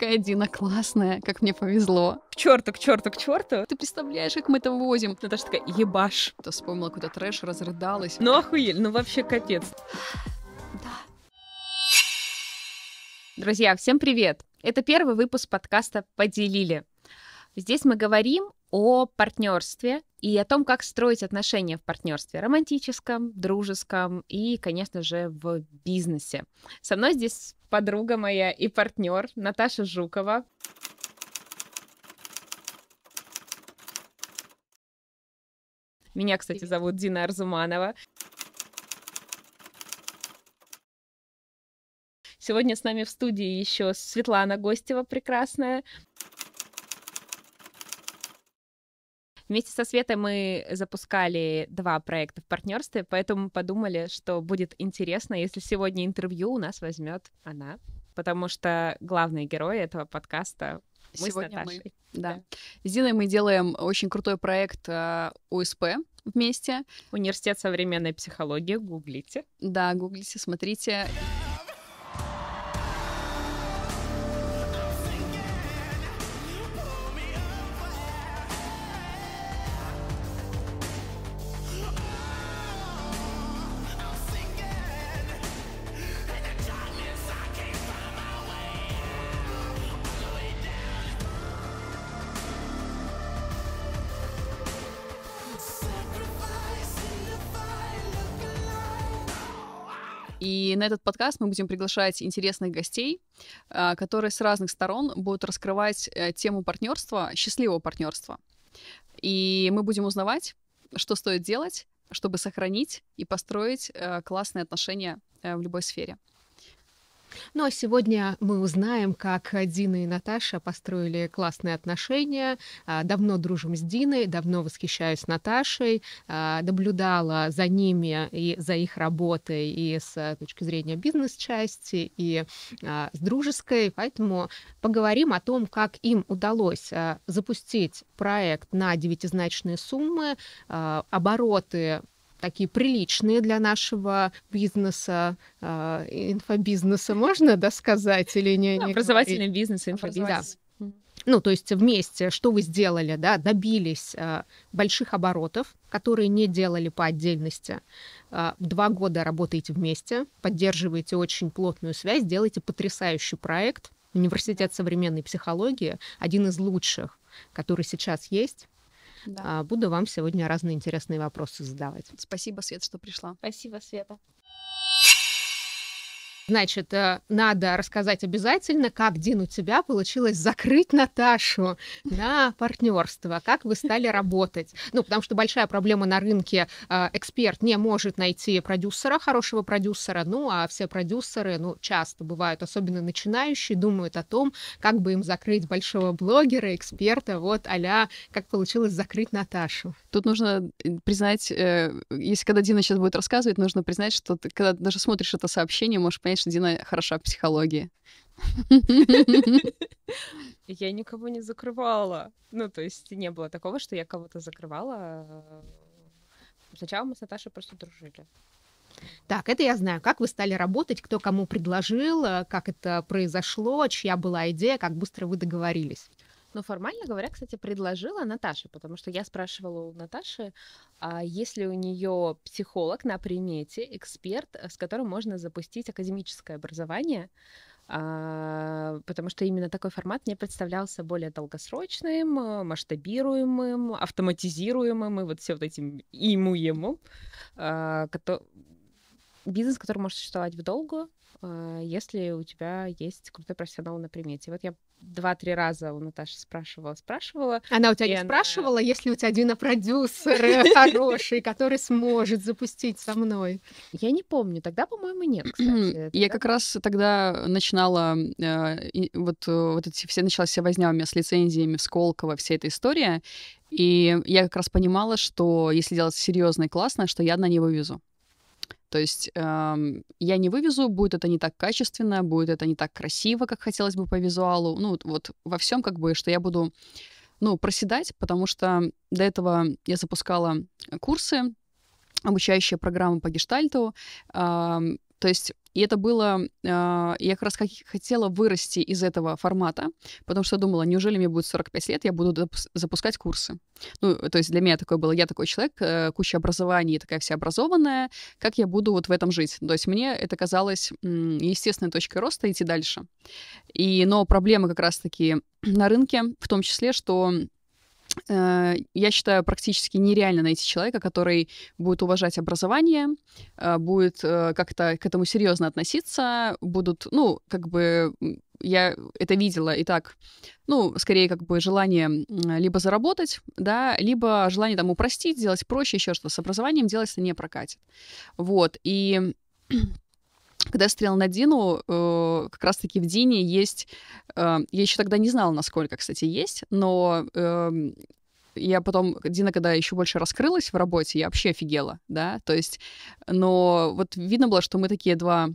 какая Дина классная, как мне повезло. К черту, к черту, к черту. Ты представляешь, как мы это возим? же такая, ебаш. То вспомнила куда трэш, разрыдалась. Ну охуель, ну вообще капец. Да. Друзья, всем привет! Это первый выпуск подкаста «Поделили». Здесь мы говорим о партнерстве и о том, как строить отношения в партнерстве романтическом, дружеском и, конечно же, в бизнесе. Со мной здесь подруга моя и партнер Наташа Жукова. Меня, кстати, зовут Дина Арзуманова. Сегодня с нами в студии еще Светлана Гостева прекрасная, Вместе со Светой мы запускали два проекта в партнерстве, поэтому подумали, что будет интересно, если сегодня интервью у нас возьмет она, потому что главный герой этого подкаста мы сегодня с Наташей. Мы. Да. да. С Диной мы делаем очень крутой проект УСП э, вместе. Университет современной психологии. Гуглите. Да, гуглите, смотрите. Смотрите. на этот подкаст мы будем приглашать интересных гостей, а, которые с разных сторон будут раскрывать э, тему партнерства, счастливого партнерства. И мы будем узнавать, что стоит делать, чтобы сохранить и построить э, классные отношения э, в любой сфере. Ну а сегодня мы узнаем, как Дина и Наташа построили классные отношения. А, давно дружим с Диной, давно восхищаюсь Наташей, а, наблюдала за ними и за их работой и с э, точки зрения бизнес-части, и а, с дружеской. Поэтому поговорим о том, как им удалось запустить проект на девятизначные суммы, обороты такие приличные для нашего бизнеса, э, инфобизнеса, можно, да, сказать или не? не Образовательный говорить? бизнес, инфобизнес. Да. Ну, то есть вместе, что вы сделали, да, добились э, больших оборотов, которые не делали по отдельности. Э, два года работаете вместе, поддерживаете очень плотную связь, делаете потрясающий проект. Университет современной психологии один из лучших, который сейчас есть да. А, буду вам сегодня разные интересные вопросы задавать. Спасибо, Свет, что пришла. Спасибо, Света. Значит, э, надо рассказать обязательно, как, Дин, у тебя получилось закрыть Наташу на партнерство, как вы стали работать. Ну, потому что большая проблема на рынке, э, эксперт не может найти продюсера, хорошего продюсера, ну, а все продюсеры, ну, часто бывают, особенно начинающие, думают о том, как бы им закрыть большого блогера, эксперта, вот а как получилось закрыть Наташу. Тут нужно э, признать, э, если когда Дина сейчас будет рассказывать, нужно признать, что ты, когда даже смотришь это сообщение, можешь понять, что Дина хороша в психологии. Я никого не закрывала. Ну, то есть не было такого, что я кого-то закрывала. Сначала мы с Наташей просто дружили. Так, это я знаю. Как вы стали работать, кто кому предложил, э, как это произошло, чья была идея, как быстро вы договорились? Но ну, формально говоря, кстати, предложила Наташа, потому что я спрашивала у Наташи, а есть ли у нее психолог на примете, эксперт, э, с которым можно запустить академическое образование, а, потому что именно такой формат мне представлялся более долгосрочным, э, масштабируемым, автоматизируемым и вот все вот этим ему-ему, а, бизнес, который может существовать в долгу, а, если у тебя есть крутой профессионал на примете. Вот я два-три раза у Наташи спрашивала, спрашивала. Она у тебя не она... спрашивала, если у тебя динопродюсер э, хороший, который сможет запустить со мной? Я не помню. Тогда, по-моему, нет, кстати. Я как раз тогда начинала а, вот, э, вот эти все, началась вся возня у меня с лицензиями в Сколково, вся эта история. И я как раз понимала, что если делать серьезно и классно, что я на него везу. То есть эм, я не вывезу, будет это не так качественно, будет это не так красиво, как хотелось бы по визуалу. Ну, вот во всем как бы, что я буду, ну, проседать, потому что до этого я запускала курсы, обучающие программы по гештальту. Эм, то есть и это было... А, я как раз хотела вырасти из этого формата, потому что думала, неужели мне будет 45 лет, я буду запускать курсы. Ну, то есть для меня такое было. Я такой человек, э, куча образований, такая вся образованная. Как я буду вот в этом жить? То есть мне это казалось естественной точкой роста идти дальше. И, но проблема как раз-таки на рынке в том числе, что Э, я считаю, практически нереально найти человека, который будет уважать образование, э, будет э, как-то к этому серьезно относиться, будут, ну, как бы я это видела и так, ну, скорее как бы желание либо заработать, да, либо желание там упростить, сделать проще, еще что С образованием делать это не прокатит. Вот, и когда я смотрела на Дину, э, как раз-таки в Дине есть... Э, я еще тогда не знала, насколько, кстати, есть, но э, я потом, Дина, когда еще больше раскрылась в работе, я вообще офигела, да, то есть, но вот видно было, что мы такие два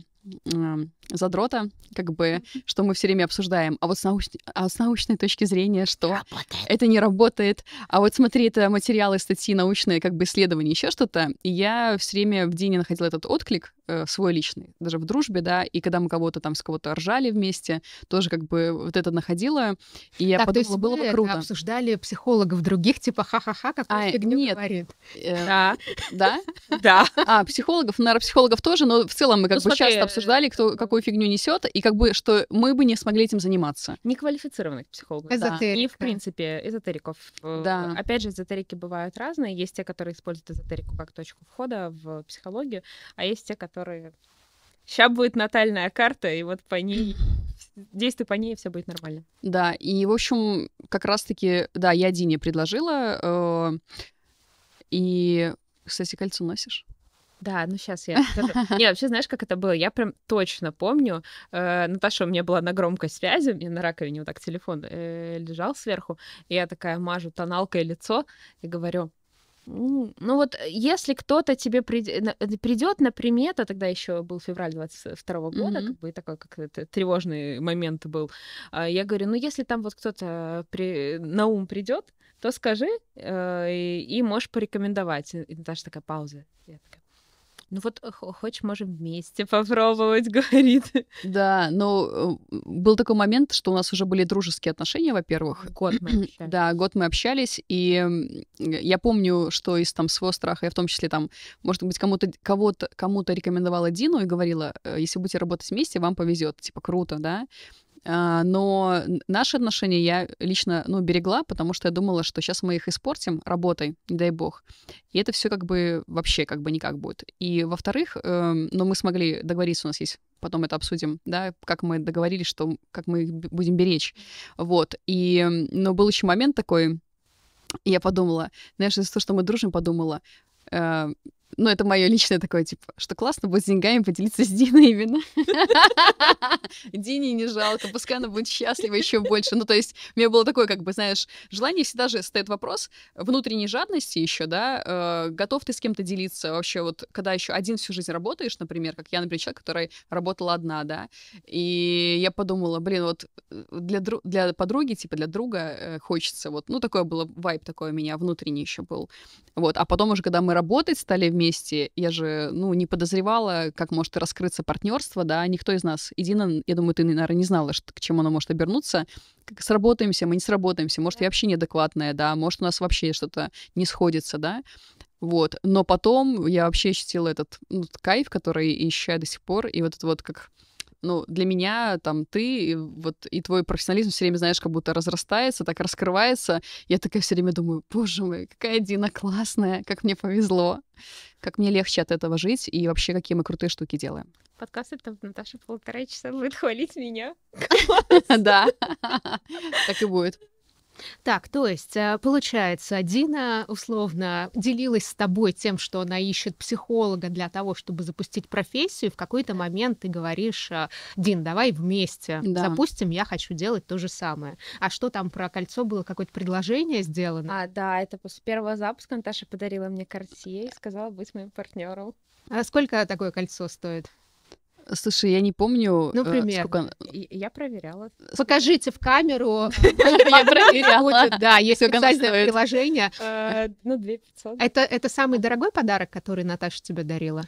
эм, задрота, как бы, что мы все время обсуждаем. А вот с, науч... а с научной точки зрения, что работает. это не работает. А вот смотри, это материалы, статьи научные, как бы исследования, еще что-то. И я все время в Дине находила этот отклик, Э, свой личный, даже в дружбе, да, и когда мы кого-то там с кого-то ржали вместе, тоже как бы вот это находила, и я так, подумала, было бы э, круто. обсуждали психологов других, типа ха-ха-ха, как а, фигню нет. говорит. Э, да. Да? Да. А, психологов, наверное, психологов тоже, но в целом мы как ну, бы часто обсуждали, кто какую фигню несет, и как бы, что мы бы не смогли этим заниматься. Неквалифицированных психологов. Эзотерика. И, в принципе, эзотериков. Да. Опять же, эзотерики бывают разные. Есть те, которые используют эзотерику как точку входа в психологию, а есть те, которые которые... Сейчас будет натальная карта, и вот по ней действуй по ней, и все будет нормально. Да, и, в общем, как раз-таки, да, я Дине предложила. Э, и, кстати, кольцо носишь? Да, ну сейчас я. Не, вообще, знаешь, как это было? Я прям точно помню. Э, Наташа у меня была на громкой связи, у меня на раковине вот так телефон э, лежал сверху, и я такая мажу тоналкой лицо и говорю, ну, ну, вот э, если кто-то тебе придет на э, примет, тогда еще был февраль 22 года, mm-hmm. как бы такой как это, тревожный момент был, а, я говорю, ну если там вот кто-то при... на ум придет, то скажи э, и, и можешь порекомендовать. И Наташа такая пауза. Я такая, ну вот э, хочешь, можем вместе попробовать, говорит. Да, но ну, э, был такой момент, что у нас уже были дружеские отношения, во-первых. Год мы общались. Да, год мы общались, и я помню, что из там своего страха я в том числе там, может быть, кому-то кого-то кому-то рекомендовала Дину и говорила, «Э, если будете работать вместе, вам повезет, типа круто, да. А, но наши отношения я лично, ну, берегла, потому что я думала, что сейчас мы их испортим работой, не дай бог. И это все как бы вообще как бы никак будет. И во-вторых, э, но ну, мы смогли договориться, у нас есть потом это обсудим, да, как мы договорились, что как мы их будем беречь, вот. И, но был еще момент такой, я подумала, знаешь, из-за того, что мы дружим, подумала, э, ну, это мое личное такое, типа, что классно будет с деньгами поделиться с Диной именно. Дине не жалко, пускай она будет счастлива еще больше. Ну, то есть, у меня было такое, как бы, знаешь, желание всегда же стоит вопрос внутренней жадности еще, да, э, готов ты с кем-то делиться вообще, вот, когда еще один всю жизнь работаешь, например, как я, например, человек, который работала одна, да, и я подумала, блин, вот э, для, для подруги, типа, для друга э, хочется, вот, ну, такое было, вайп такой у меня внутренний еще был, вот, а потом уже, когда мы работать стали вместе. Я же, ну, не подозревала, как может раскрыться партнерство, да, никто из нас. Едино, я думаю, ты, наверное, не знала, что, к чему оно может обернуться. Как сработаемся, мы не сработаемся, может, я вообще неадекватная, да, может, у нас вообще что-то не сходится, да. Вот. Но потом я вообще ощутила этот ну, кайф, который ищу до сих пор. И вот это вот как ну, для меня там ты вот, и твой профессионализм все время, знаешь, как будто разрастается, так раскрывается. Я такая все время думаю, боже мой, какая Дина классная, как мне повезло, как мне легче от этого жить и вообще какие мы крутые штуки делаем. Подкаст это Наташа полтора часа будет хвалить меня. Да, так и будет. Так, то есть, э, получается, Дина условно делилась с тобой тем, что она ищет психолога для того, чтобы запустить профессию. В какой-то момент ты говоришь, э, Дин, давай вместе да. запустим, я хочу делать то же самое. А что там про кольцо было? Какое-то предложение сделано? А, да, это после первого запуска Наташа подарила мне кольцо и сказала быть моим партнером. А сколько такое кольцо стоит? Слушай, я не помню, Например, ну, э, сколько... я проверяла. Покажите в камеру. Я проверяла. Да, есть специальное приложение. Э, ну, 2500. Это самый дорогой подарок, который Наташа тебе дарила?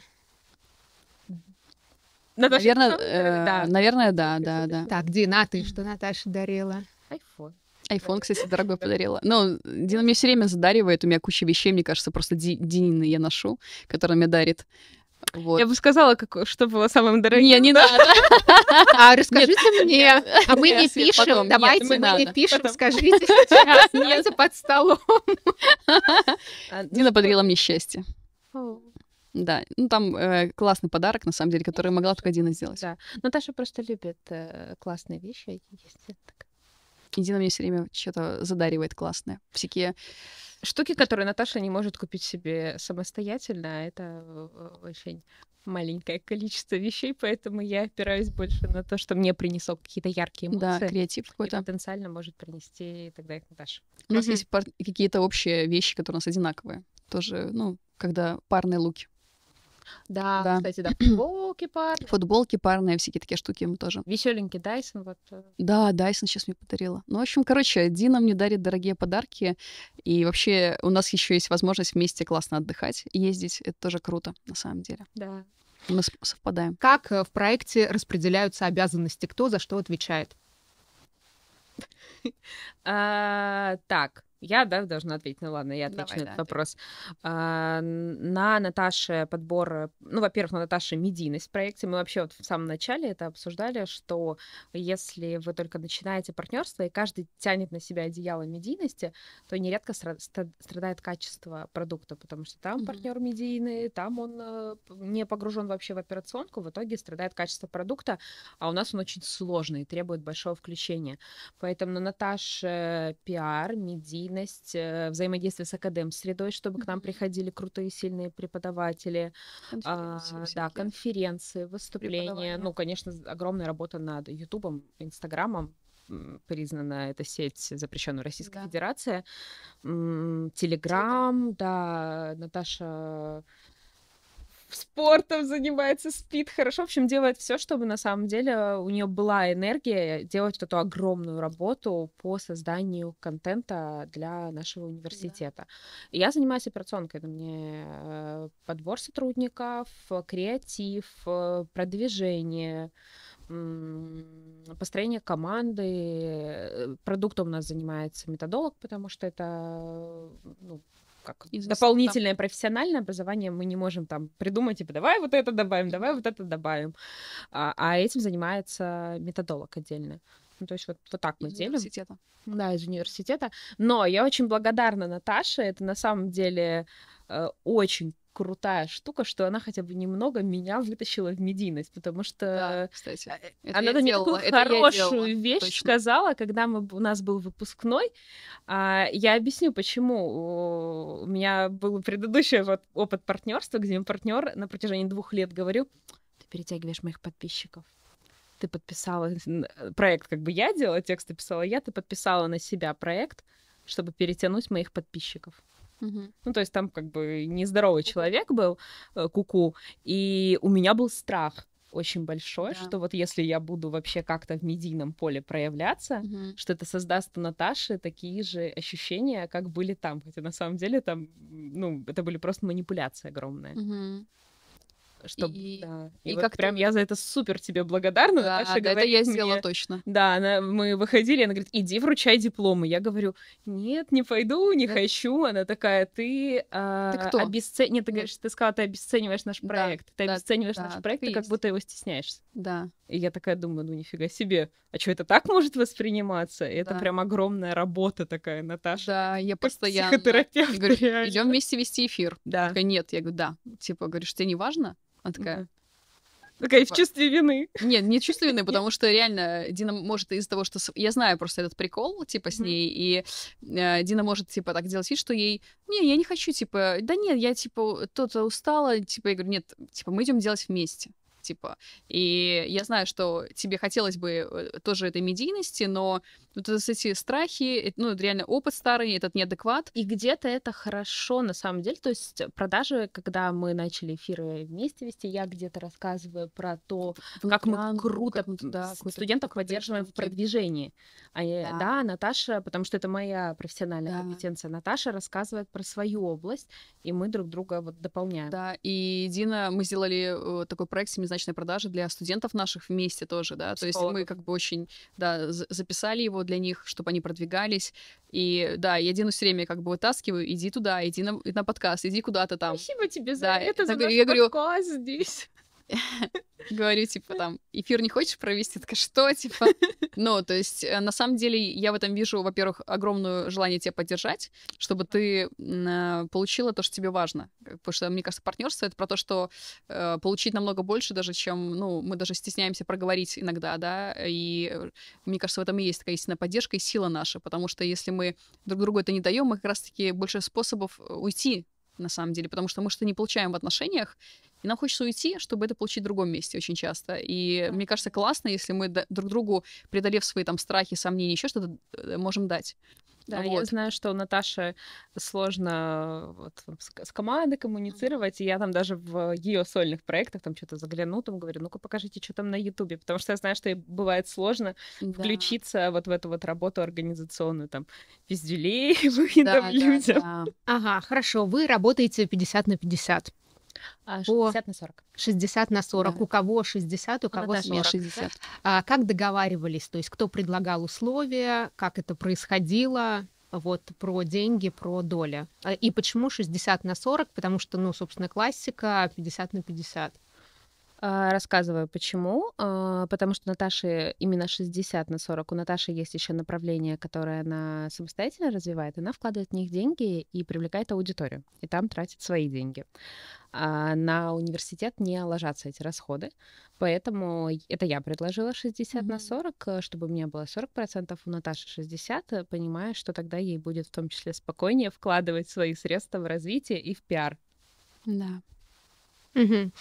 Ну, э, наверное, да. да, да, да. Так, Дина, ты что Наташа дарила? Айфон. Айфон, кстати, дорогой подарила. Но ну, Дина мне все время задаривает, у меня куча вещей, мне кажется, просто Динины я ношу, которые мне дарит. Вот. Я бы сказала, как, что было самым дорогим. Не, не надо. А расскажите мне. А мы не пишем. Давайте мы не пишем. Скажите сейчас. Нет, под столом. А, ну Дина подарила мне счастье. Да, ну там э, классный подарок, на самом деле, который могла только Дина сделать. Да, Наташа просто любит э, классные вещи. Есть Едина мне все время что-то задаривает классное. Всякие штуки, которые Наташа не может купить себе самостоятельно, это э, э, очень маленькое количество вещей, поэтому я опираюсь больше на то, что мне принесло какие-то яркие эмоции. Да, креатив какой-то. потенциально может принести тогда их Наташа. У нас есть какие-то общие вещи, которые у нас одинаковые. Тоже, ну, когда парные луки. Да, да. кстати, да, футболки парные. Футболки парные, всякие такие штуки ему тоже. Веселенький Дайсон вот. Э. Да, Дайсон сейчас мне подарила. Ну, в общем, короче, Дина мне дарит дорогие подарки, и вообще у нас еще есть возможность вместе классно отдыхать, ездить, это тоже круто, на самом деле. Да. Мы совпадаем. Как э, в проекте распределяются обязанности, кто за что отвечает? А, так, я, да, должна ответить. Ну ладно, я отвечу Давай, на этот да, вопрос. А, на Наташе подбор... Ну, во-первых, на Наташе медийность в проекте. Мы вообще вот в самом начале это обсуждали, что если вы только начинаете партнерство, и каждый тянет на себя одеяло медийности, то нередко страдает качество продукта, потому что там mm-hmm. партнер медийный, там он э, не погружен вообще в операционку, в итоге страдает качество продукта, а у нас он очень сложный, требует большого включения. Поэтому на Наташе пиар, медийность, медийность, э, взаимодействие с академ-средой, чтобы к нам приходили крутые, сильные преподаватели. Конференции а, да, конференции, выступления. Ну, конечно, огромная работа над Ютубом, Инстаграмом, признана эта сеть запрещенную Российской да. Федерации. Телеграм, да, Наташа спортом занимается, спит хорошо, в общем, делает все, чтобы на самом деле э, у нее была энергия э, делать вот эту огромную работу по созданию контента для нашего университета. Да. Я занимаюсь операционкой, это мне э, подбор сотрудников, креатив, продвижение, построение команды. Продуктом у нас занимается методолог, потому что это ну, как Известно, дополнительное там. профессиональное образование мы не можем там придумать, типа, давай вот это добавим, давай вот это добавим. А, а этим занимается методолог отдельно. Ну, то есть вот, вот так мы из делим. Из университета. Да, из университета. Но я очень благодарна Наташе. Это на самом деле э, очень крутая штука, что она хотя бы немного меня вытащила в медийность, потому что да, кстати, э, это она мне делала, такую это хорошую вещь Точно. сказала, когда мы, у нас был выпускной. А, я объясню, почему. У меня был предыдущий вот опыт партнерства, где мой партнер на протяжении двух лет говорил, ты перетягиваешь моих подписчиков ты подписала э, проект, как бы я делала, тексты писала я, ты подписала на себя проект, чтобы перетянуть моих подписчиков. Угу. Ну, то есть там как бы нездоровый человек был, э, куку, и у меня был страх очень большой, да. что вот если я буду вообще как-то в медийном поле проявляться, угу. что это создаст у Наташи такие же ощущения, как были там, хотя на самом деле там, ну, это были просто манипуляции огромные. Угу. Чтобы, и да. и, и вот как прям я за это супер тебе благодарна. Да, Наташа да это я мне... сделала точно. Да, она, мы выходили, она говорит, иди вручай дипломы. Я говорю, нет, не пойду, не да. хочу. Она такая, ты, а, ты кто? Обесце... Нет, ты говоришь, ты сказала, ты обесцениваешь наш проект. Да, ты да, обесцениваешь да, наш проект, ты как есть. будто его стесняешься. Да. И я такая думаю, ну нифига себе, а что это так может восприниматься? И это прям огромная работа такая, Наташа. Да, я постоянно. Психотерапевт. Говорю, идем вместе вести эфир. Да. Такая, нет, я говорю, да. Типа, говоришь, тебе не важно? Она такая, Такая в «Типа, чувстве вины. Нет, не в чувстве вины, потому что реально Дина может из-за того, что... Я знаю просто этот прикол, типа, с ней, и э, Дина может, типа, так делать что ей... Не, я не хочу, типа... Да нет, я, типа, то-то устала, типа, я говорю, нет, типа, мы идем делать вместе типа. И я знаю, что тебе хотелось бы э, тоже этой медийности, но вот эти страхи, ну, реально опыт старый, этот неадекват. И где-то это хорошо, на самом деле. То есть продажи, когда мы начали эфиры вместе вести, я где-то рассказываю про то, как мы круто как студентов поддерживаем в продвижении. А да. Наташа, потому что это моя профессиональная компетенция, Наташа рассказывает про свою область, и мы друг друга вот дополняем. Да, и Дина, мы сделали э, такой проект «Семизначный однозначной продажи для студентов наших вместе тоже, да. Психолог. То есть мы как бы очень, да, записали его для них, чтобы они продвигались. И да, я Дину все время как бы вытаскиваю, иди туда, иди на, на подкаст, иди куда-то там. Спасибо тебе за да, это, за я наш я говорю, здесь. Говорю, типа, там, эфир не хочешь провести? Так что, типа? Ну, то есть, э, на самом деле, я в этом вижу, во-первых, огромное желание тебя поддержать, чтобы ты э, получила то, что тебе важно. Потому что, мне кажется, партнерство это про то, что э, получить намного больше даже, чем, ну, мы даже стесняемся проговорить иногда, да, и мне кажется, в этом и есть такая истинная поддержка и сила наша, потому что если мы друг другу это не даем, мы как раз-таки больше способов уйти на самом деле, потому что мы что не получаем в отношениях, и нам хочется уйти, чтобы это получить в другом месте очень часто. И да. мне кажется, классно, если мы друг другу, преодолев свои там страхи, сомнения, еще что-то э, можем дать. Да, вот. я знаю, что Наташе сложно вот, с, командой коммуницировать, и я там даже в ее сольных проектах там что-то загляну, там говорю, ну-ка покажите, что там на Ютубе, потому что я знаю, что ей бывает сложно да. включиться вот в эту вот работу организационную, там, пиздюлей, вы да, там да, людям. Да. Ага, хорошо, вы работаете 50 на 50. 60 а, на 40. 60 на 40. Да. У кого 60, у кого 40. 60. А, как договаривались? То есть кто предлагал условия, как это происходило? вот про деньги, про доли. А, и почему 60 на 40? Потому что, ну, собственно, классика 50 на 50. А, рассказываю, почему. А, потому что Наташе именно 60 на 40. У Наташи есть еще направление, которое она самостоятельно развивает. Она вкладывает в них деньги и привлекает аудиторию. И там тратит свои деньги. А, на университет не ложатся эти расходы. Поэтому это я предложила 60 mm-hmm. на 40, э, чтобы у меня было 40%, у Наташи 60, э, понимая, что тогда ей будет в том числе спокойнее вкладывать свои средства в развитие и в пиар. Да. Угу.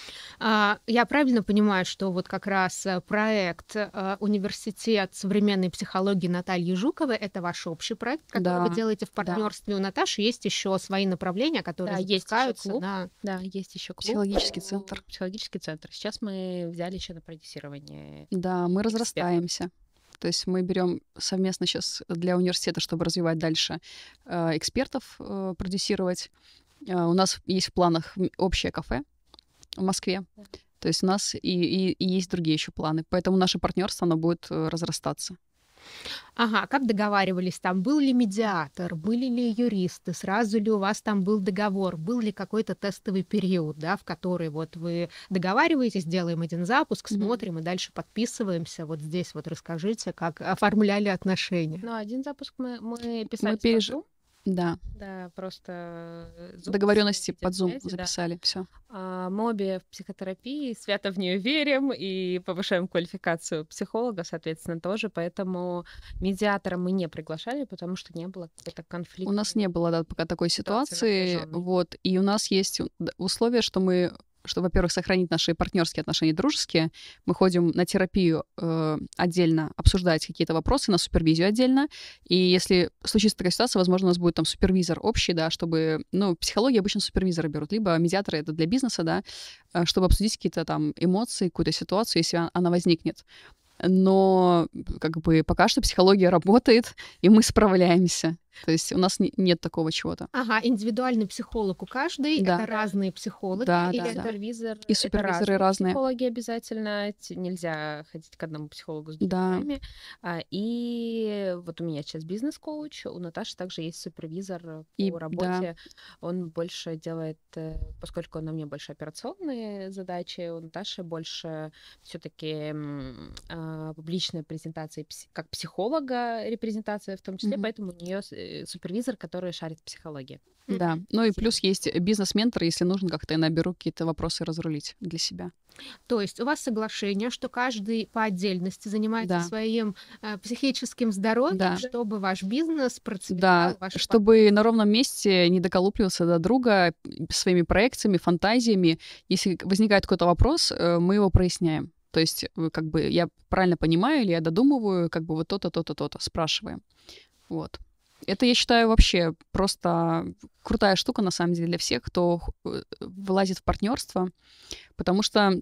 Я правильно понимаю, что вот как раз э, проект э, Университет современной психологии Натальи Жуковой это ваш общий проект, который да. вы делаете в партнерстве. Да. У Наташи есть еще свои направления, которые да, запускаются. Есть клуб. Да. да, есть еще клуб. Психологический центр. Психологический центр. Сейчас мы взяли еще на продюсирование. Да, мы разрастаемся. То есть мы берем совместно сейчас для университета, чтобы развивать дальше э, экспертов, продюсировать. У нас есть в планах общее кафе, в Москве. То есть у нас и, и, и есть другие еще планы. Поэтому наше партнерство, оно будет э, разрастаться. Ага, как договаривались там? Был ли медиатор? Были ли юристы? Сразу ли у вас там был договор? Был ли какой-то тестовый период, да, в который вот вы договариваетесь, делаем один запуск, смотрим mm-hmm. и дальше подписываемся? Вот здесь вот расскажите, как оформляли отношения. Ну, один запуск мы, мы писали мы переж... Да. Да, просто... Zoom э, Договоренности под зум записали, да. все. А, моби в психотерапии, свято в нее верим и повышаем квалификацию психолога, соответственно, тоже. Поэтому медиатора мы не приглашали, потому что не было какого-то конфликта. У нас не было, да, пока такой ситуации. Вот. И у нас есть условие, что мы что, во-первых, сохранить наши партнерские отношения дружеские. Мы ходим на терапию э, отдельно, обсуждать какие-то вопросы, на супервизию отдельно. И если случится такая ситуация, возможно, у нас будет там супервизор общий, да, чтобы... Ну, психологи обычно супервизоры берут, либо медиаторы — это для бизнеса, да, э, чтобы обсудить какие-то там эмоции, какую-то ситуацию, если она возникнет но как бы пока что психология работает, и мы справляемся. То есть у нас нет такого чего-то. Ага, индивидуальный психолог у каждой, да. это разные психологи, да, и да, супервизор, и супервизоры это разные. разные. Психологи обязательно, нельзя ходить к одному психологу с другими. Да. И вот у меня сейчас бизнес-коуч, у Наташи также есть супервизор и, по работе. Да. Он больше делает, э, поскольку на мне больше операционные задачи, у Наташи больше все-таки а, публичная презентация как психолога, репрезентация в том числе, mm-hmm. поэтому у нее Э, супервизор, который шарит в психологии. Да, ну и плюс есть э, бизнес-ментор, если нужно, как-то я наберу какие-то вопросы разрулить для себя. То есть у вас соглашение, что каждый по отдельности занимается да. своим э, психическим здоровьем, да. чтобы ваш бизнес процветал. Да, чтобы партнер. на ровном месте не доколупливался до друга своими проекциями, фантазиями. Если возникает какой-то вопрос, э, мы его проясняем. То есть, как бы я правильно понимаю или я додумываю, как бы вот то-то, то-то, то-то, спрашиваем. Вот это, я считаю, вообще просто крутая штука, на самом деле, для всех, кто э, вылазит в партнерство, потому что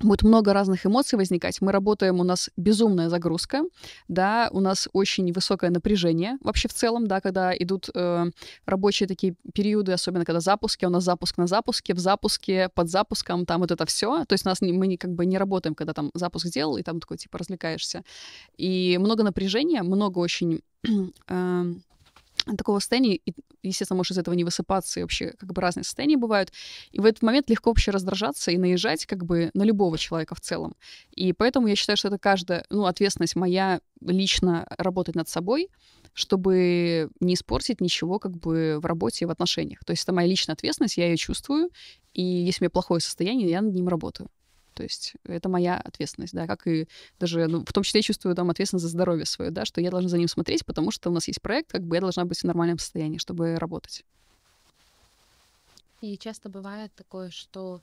будет много разных эмоций возникать. Мы работаем, у нас безумная загрузка, да, у нас очень высокое напряжение вообще в целом, да, когда идут э, рабочие такие периоды, особенно когда запуски, у нас запуск на запуске, в запуске, под запуском, там вот это все. То есть нас не, мы не, как бы не работаем, когда там запуск сделал, и там такой типа развлекаешься. И много напряжения, много очень э, такого состояния, и, естественно, можешь из этого не высыпаться, и вообще как бы разные состояния бывают. И в этот момент легко вообще раздражаться и наезжать как бы на любого человека в целом. И поэтому я считаю, что это каждая, ну, ответственность моя лично работать над собой, чтобы не испортить ничего как бы в работе и в отношениях. То есть это моя личная ответственность, я ее чувствую, и если у меня плохое состояние, я над ним работаю. То есть это моя ответственность, да, как и даже, ну, в том числе я чувствую там ответственность за здоровье свое, да, что я должна за ним смотреть, потому что у нас есть проект, как бы я должна быть в нормальном состоянии, чтобы работать. И часто бывает такое, что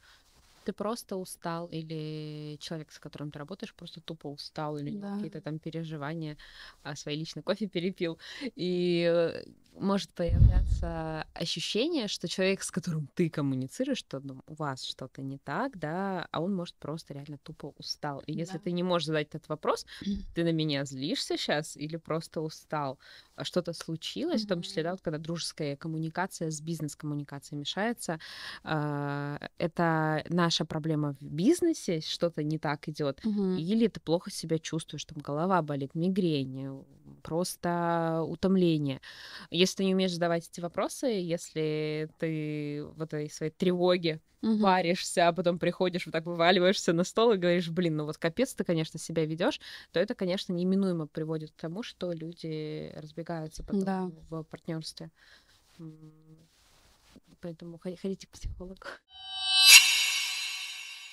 ты просто устал, или человек, с которым ты работаешь, просто тупо устал, или да. какие-то там переживания, а свои личные кофе перепил. И э, может появляться ощущение, что человек, с которым ты коммуницируешь, что ну, у вас что-то не так, да, а он может просто реально тупо устал. И если да. ты не можешь задать этот вопрос, ты на меня злишься сейчас или просто устал, а что-то случилось, mm-hmm. в том числе, да, вот когда дружеская коммуникация с бизнес-коммуникацией мешается, а, это наш большая проблема в бизнесе, что-то не так идет, угу. или ты плохо себя чувствуешь, там голова болит, мигрень, просто утомление. Если ты не умеешь задавать эти вопросы, если ты в этой своей тревоге угу. паришься, а потом приходишь, вот так вываливаешься на стол и говоришь, блин, ну вот капец ты, конечно, себя ведешь, то это, конечно, неминуемо приводит к тому, что люди разбегаются потом да. в партнерстве. Поэтому ходите к психологу.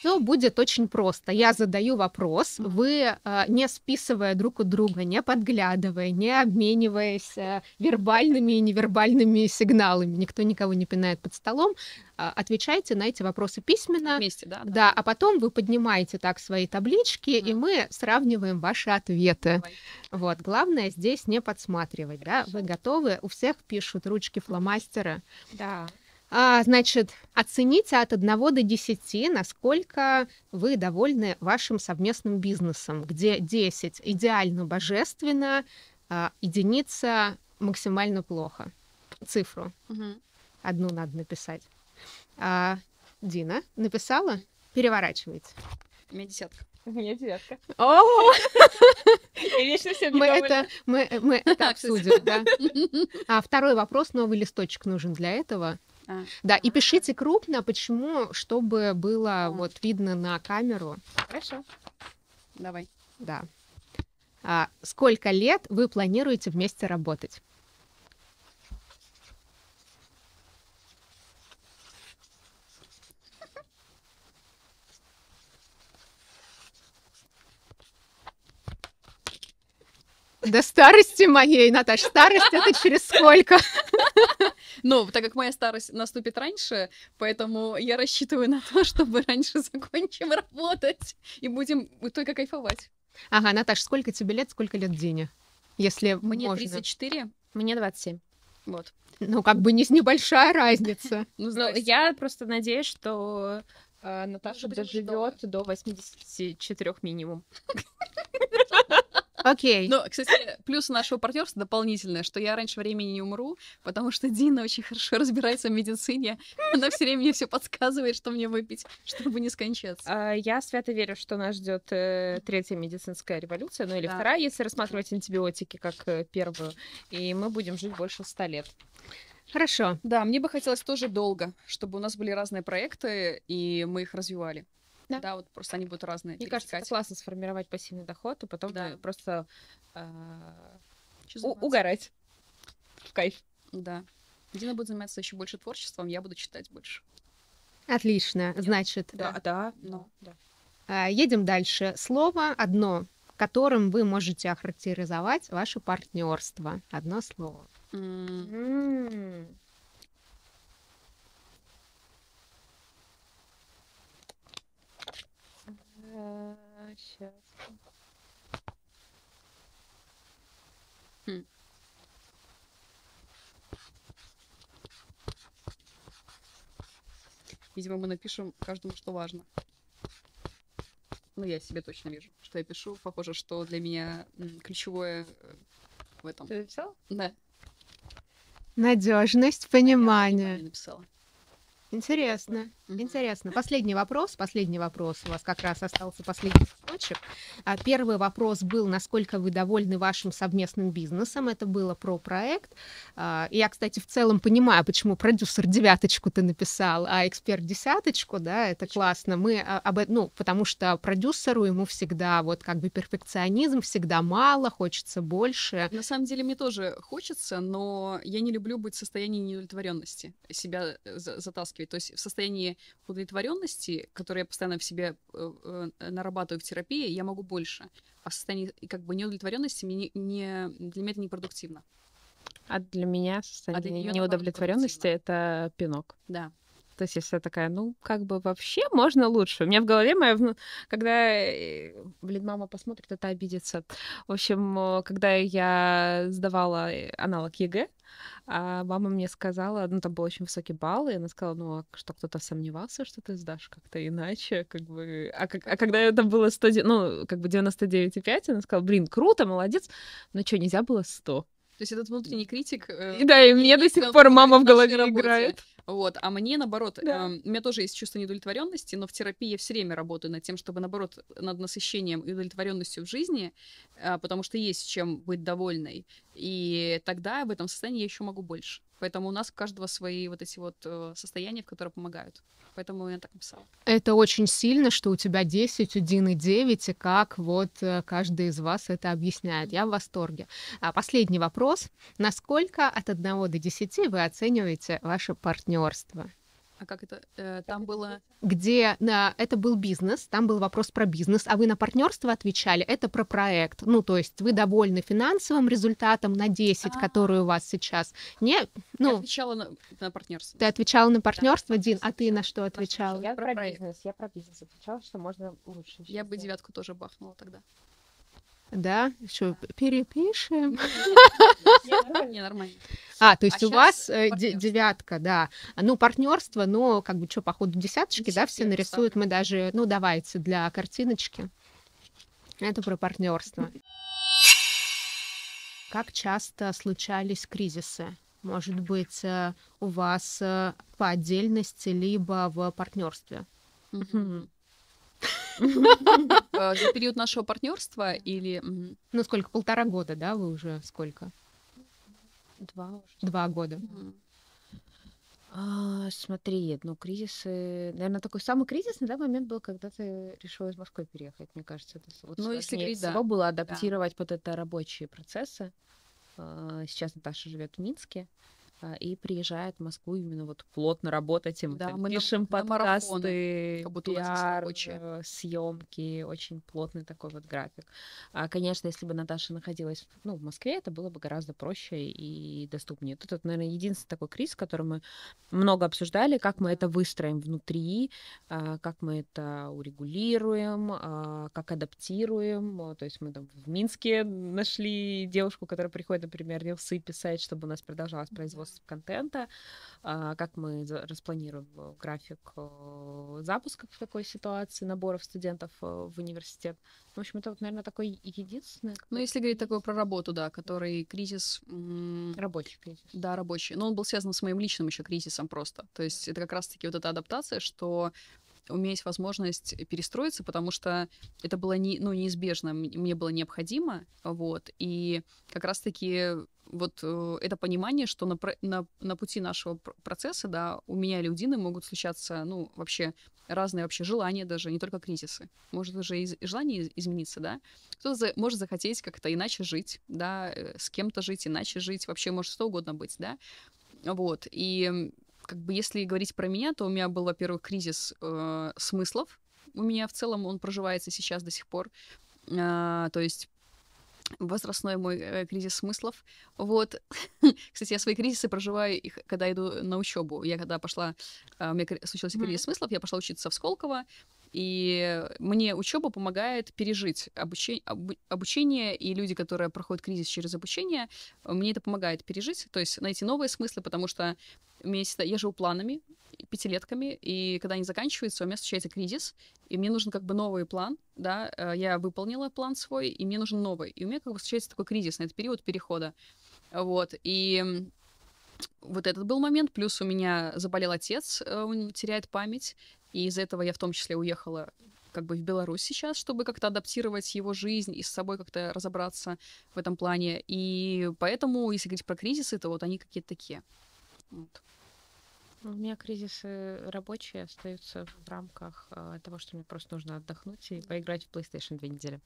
Все будет очень просто. Я задаю вопрос, вы, а, не списывая друг у друга, не подглядывая, не обмениваясь э, вербальными и невербальными сигналами, никто никого не пинает под столом, а, отвечаете на эти вопросы письменно. Вместе, да? Да, да а потом вы поднимаете так свои таблички, mm. и мы сравниваем ваши ответы. Давай. Вот, главное здесь не подсматривать, Хорошо. да, вы готовы, у всех пишут ручки фломастера. Да. А, значит, оцените от 1 до 10, насколько вы довольны вашим совместным бизнесом, где 10 идеально божественно, а, единица максимально плохо. Цифру. Угу. Одну надо написать. А, Дина написала? Переворачивайте. У меня десятка. У меня девятка. О! И вечно всем мы это, мы, мы это обсудим, да. А второй вопрос, новый листочек нужен для этого. А. Да, и пишите крупно, почему, чтобы было а. вот видно на камеру. Хорошо. Давай. Да. А, сколько лет вы планируете вместе работать? До старости моей, Наташ, старость это через сколько? Ну, так как моя старость наступит раньше, поэтому я рассчитываю на то, чтобы раньше закончим работать и будем только кайфовать. Ага, Наташ, сколько тебе лет, сколько лет Дине? Если Мне можно. 34. Мне 27. Вот. Ну, как бы не небольшая разница. Ну, ну я просто надеюсь, что э, Наташа доживет до 84 минимум. Окей. Но, кстати, плюс нашего партнерства дополнительное, что я раньше времени не умру, потому что Дина очень хорошо разбирается в медицине. Она все время мне все подсказывает, что мне выпить, чтобы не скончаться. А, я свято верю, что нас ждет э, третья медицинская революция, ну или вторая, если рассматривать антибиотики как э, первую. И мы будем жить больше ста лет. Хорошо. Да, мне бы хотелось тоже долго, чтобы у нас были разные проекты, и мы их развивали. Да. да, вот просто они будут разные. Мне кажется, это классно сформировать пассивный доход, и потом да. Э, просто э, угорать. В кайф. Да. Дина будет заниматься еще больше творчеством, я буду читать больше. Отлично. Нет? Значит, да, э, да, да, ну, но, да. Э, едем дальше. Слово одно, которым вы можете охарактеризовать ваше партнерство. Одно слово. Mm. Mm. сейчас. Хм. Видимо, мы напишем каждому, что важно. Ну, я себе точно вижу, что я пишу. Похоже, что для меня ключевое э, в этом. Ты написала? Да. Надежность, понимание. Я написала. Интересно, интересно. Последний вопрос, последний вопрос. У вас как раз остался последний задачек. А, первый вопрос был, насколько вы довольны вашим совместным бизнесом. Это было про проект. А, я, кстати, в целом понимаю, почему продюсер девяточку ты написал, а эксперт десяточку, да, это классно. Мы а, об этом, ну, потому что продюсеру ему всегда вот как бы перфекционизм, всегда мало, хочется больше. На самом деле мне тоже хочется, но я не люблю быть в состоянии неудовлетворенности, себя э, затаскивать. То есть в состоянии удовлетворенности, которое я постоянно в себе э, э, нарабатываю в терапии, терапии, я могу больше. А в состоянии как бы неудовлетворенности мне не, для меня это непродуктивно. А для меня состояние а для неудовлетворенности это пинок. Да, то есть я вся такая, ну, как бы вообще можно лучше. У меня в голове моя, когда, э, блин, мама посмотрит, это обидится. В общем, э, когда я сдавала э, аналог ЕГЭ, а мама мне сказала, ну, там был очень высокий балл, и она сказала, ну, а что, кто-то сомневался, что ты сдашь как-то иначе, как бы... А, как, а когда это было 100, ну, как бы 99,5, она сказала, блин, круто, молодец, но что, нельзя было 100? То есть этот внутренний критик... Э, да, и, мне до сих пор мама в голове работе. играет. Вот. А мне, наоборот, да. э, у меня тоже есть чувство недовлетворенности, но в терапии я все время работаю над тем, чтобы, наоборот, над насыщением и удовлетворенностью в жизни, э, потому что есть чем быть довольной. И тогда в этом состоянии я еще могу больше. Поэтому у нас у каждого свои вот эти вот э, состояния, в которые помогают. Поэтому я так написала. Это очень сильно, что у тебя 10, у Дины 9, и как вот э, каждый из вас это объясняет. Я в восторге. А последний вопрос. Насколько от 1 до 10 вы оцениваете ваше партнерство? А как это? Э, там как было... Где на, э, это был бизнес, там был вопрос про бизнес, а вы на партнерство отвечали, это про проект. Ну, то есть вы довольны финансовым результатом на 10, А-а-а. который у вас сейчас. Нет. ну... Я отвечала на, на партнерство. Ты отвечала на партнерство, да, Дин, а ты на что отвечала? Я про, про бизнес, я про бизнес отвечала, что можно лучше. Я бы девятку тоже бахнула тогда. Да, еще перепишем? Не, нормально. А, то есть а у вас э, девятка, да. Ну, партнерство, но как бы что, по ходу десяточки, десятки, да, все нарисуют. Мы даже, ну, давайте для картиночки. Это про партнерство. Как часто случались кризисы? Может быть, э, у вас э, по отдельности, либо в партнерстве? А, за период нашего партнерства или... Ну сколько, полтора года, да, вы уже сколько? Два уже. Два года. А, смотри, ну кризисы, наверное, такой самый кризисный момент был, когда ты решила из Москвы переехать, мне кажется. Это ну, если говорить, всего было адаптировать да. под это рабочие процессы. А, сейчас Наташа живет в Минске. А, и приезжает в Москву именно вот плотно работать им. Да, мы пишем на, подкасты, на марафоны, пиар, э, съемки, очень плотный такой вот график. А, конечно, если бы Наташа находилась ну, в Москве, это было бы гораздо проще и доступнее. Тут, это, наверное, единственный такой кризис, который мы много обсуждали, как мы это выстроим внутри, а, как мы это урегулируем, а, как адаптируем. То есть мы там в Минске нашли девушку, которая приходит, например, рилсы писать, чтобы у нас продолжалось производство выпуск контента, а, как мы распланируем э, график э, запусков в такой ситуации, наборов студентов э, в университет. В общем, это, вот, наверное, такой единственный. Ну, если говорить такое про работу, да, который кризис... Рабочий кризис. Да, рабочий. Но он был связан с моим личным еще кризисом просто. То есть это как раз-таки вот эта адаптация, что уметь возможность перестроиться, потому что это было не, ну, неизбежно, мне было необходимо, вот, и как раз-таки вот э, это понимание, что на, на, на пути нашего процесса, да, у меня людины могут случаться, ну, вообще разные вообще желания даже, не только кризисы. Может даже и желание измениться, да. Кто-то за, может захотеть как-то иначе жить, да, э, с кем-то жить, иначе жить, вообще может что угодно быть, да. Вот, и как бы если говорить про меня, то у меня был, во-первых, кризис э, смыслов. У меня в целом он проживается сейчас до сих пор. Э, то есть возрастной мой э, кризис смыслов. Вот. Кстати, я свои кризисы проживаю, их, когда иду на учебу. Я когда пошла, э, у меня случился кризис mm-hmm. смыслов, я пошла учиться в Сколково, и мне учеба помогает пережить обучение, обучение, и люди, которые проходят кризис через обучение, мне это помогает пережить, то есть найти новые смыслы, потому что у меня всегда, я живу планами, пятилетками, и когда они заканчиваются, у меня случается кризис, и мне нужен как бы новый план, да, э, я выполнила план свой, и мне нужен новый. И у меня как бы случается такой кризис на этот период перехода. Вот, и вот этот был момент. Плюс у меня заболел отец, э, он теряет память. И из-за этого я в том числе уехала как бы в Беларусь сейчас, чтобы как-то адаптировать его жизнь и с собой как-то разобраться в этом плане. И поэтому, если говорить про кризисы, то вот они какие-то такие. Вот. Ну, у меня кризисы рабочие остаются в рамках э, того, что мне просто нужно отдохнуть и поиграть в PlayStation две недели.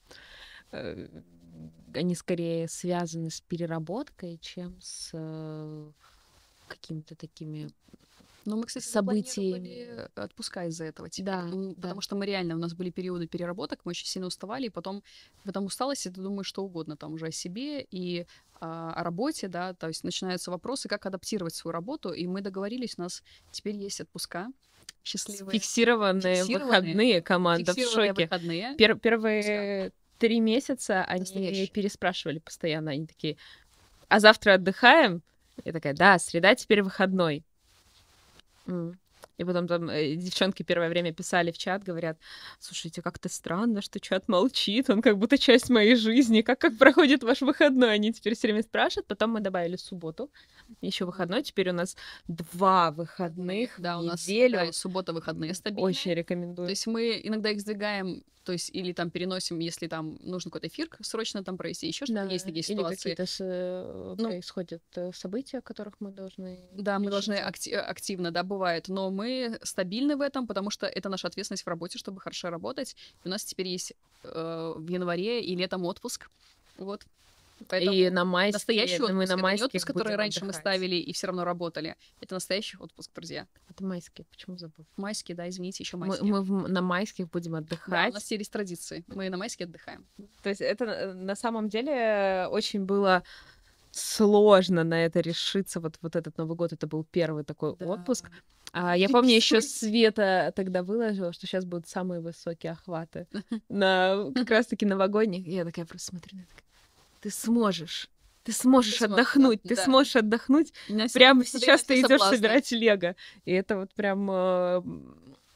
Э, они скорее связаны с переработкой, чем с э, какими-то такими но мы, кстати, событий. Отпуска из-за этого. типа, Да, ну, да. Потому что мы реально, у нас были периоды переработок, мы очень сильно уставали, и потом в этом усталости ты думаешь что угодно там уже о себе и а, о работе, да, то есть начинаются вопросы, как адаптировать свою работу, и мы договорились, у нас теперь есть отпуска, счастливые. Фиксированные, фиксированные выходные команда фиксированные в шоке. Выходные. Пер первые Пуска. три месяца они Настоящий. переспрашивали постоянно, они такие, а завтра отдыхаем? Я такая, да, среда теперь выходной. И потом там э, девчонки первое время писали в чат, говорят, слушайте, как-то странно, что чат молчит, он как будто часть моей жизни, как, как проходит ваш выходной, они теперь все время спрашивают. Потом мы добавили субботу, еще выходной, теперь у нас два выходных Да, у нас да, суббота выходные стабильные. Очень рекомендую. То есть мы иногда их сдвигаем то есть, или там переносим, если там нужно какой-то эфир срочно там провести, еще что-то да. есть такие ситуации. Или какие-то э, ну, происходят э, события, о которых мы должны... Да, мы должны актив, активно, да, бывает, но мы стабильны в этом, потому что это наша ответственность в работе, чтобы хорошо работать. И у нас теперь есть э, в январе и летом отпуск, вот, Поэтому и на майские, настоящий отпуск, мы на майские это не отпуск, который раньше отдыхать. мы ставили и все равно работали. Это настоящий отпуск, друзья. Это майские, почему забыл? Майские, да, извините, еще майские. Мы, мы на майских будем отдыхать. Да, у нас есть традиции, мы на майские отдыхаем. То есть это э, на самом деле э, очень было сложно на это решиться. Вот, вот этот Новый год, это был первый такой да. отпуск. А, я помню, еще Света тогда выложила, что сейчас будут самые высокие охваты на как раз-таки новогодних. я такая просто смотрю на это. Ты сможешь. Ты сможешь ты отдохнуть, сможешь, ты да. сможешь отдохнуть. Прямо сейчас ты идешь собирать Лего. И это вот прям э,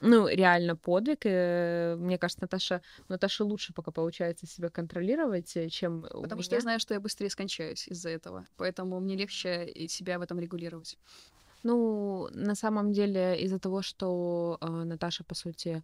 ну, реально подвиг. И, э, мне кажется, Наташа, Наташа лучше пока получается себя контролировать, э, чем Потому у меня. что я знаю, что я быстрее скончаюсь из-за этого. Поэтому мне легче себя в этом регулировать. Ну, на самом деле, из-за того, что э, Наташа, по сути,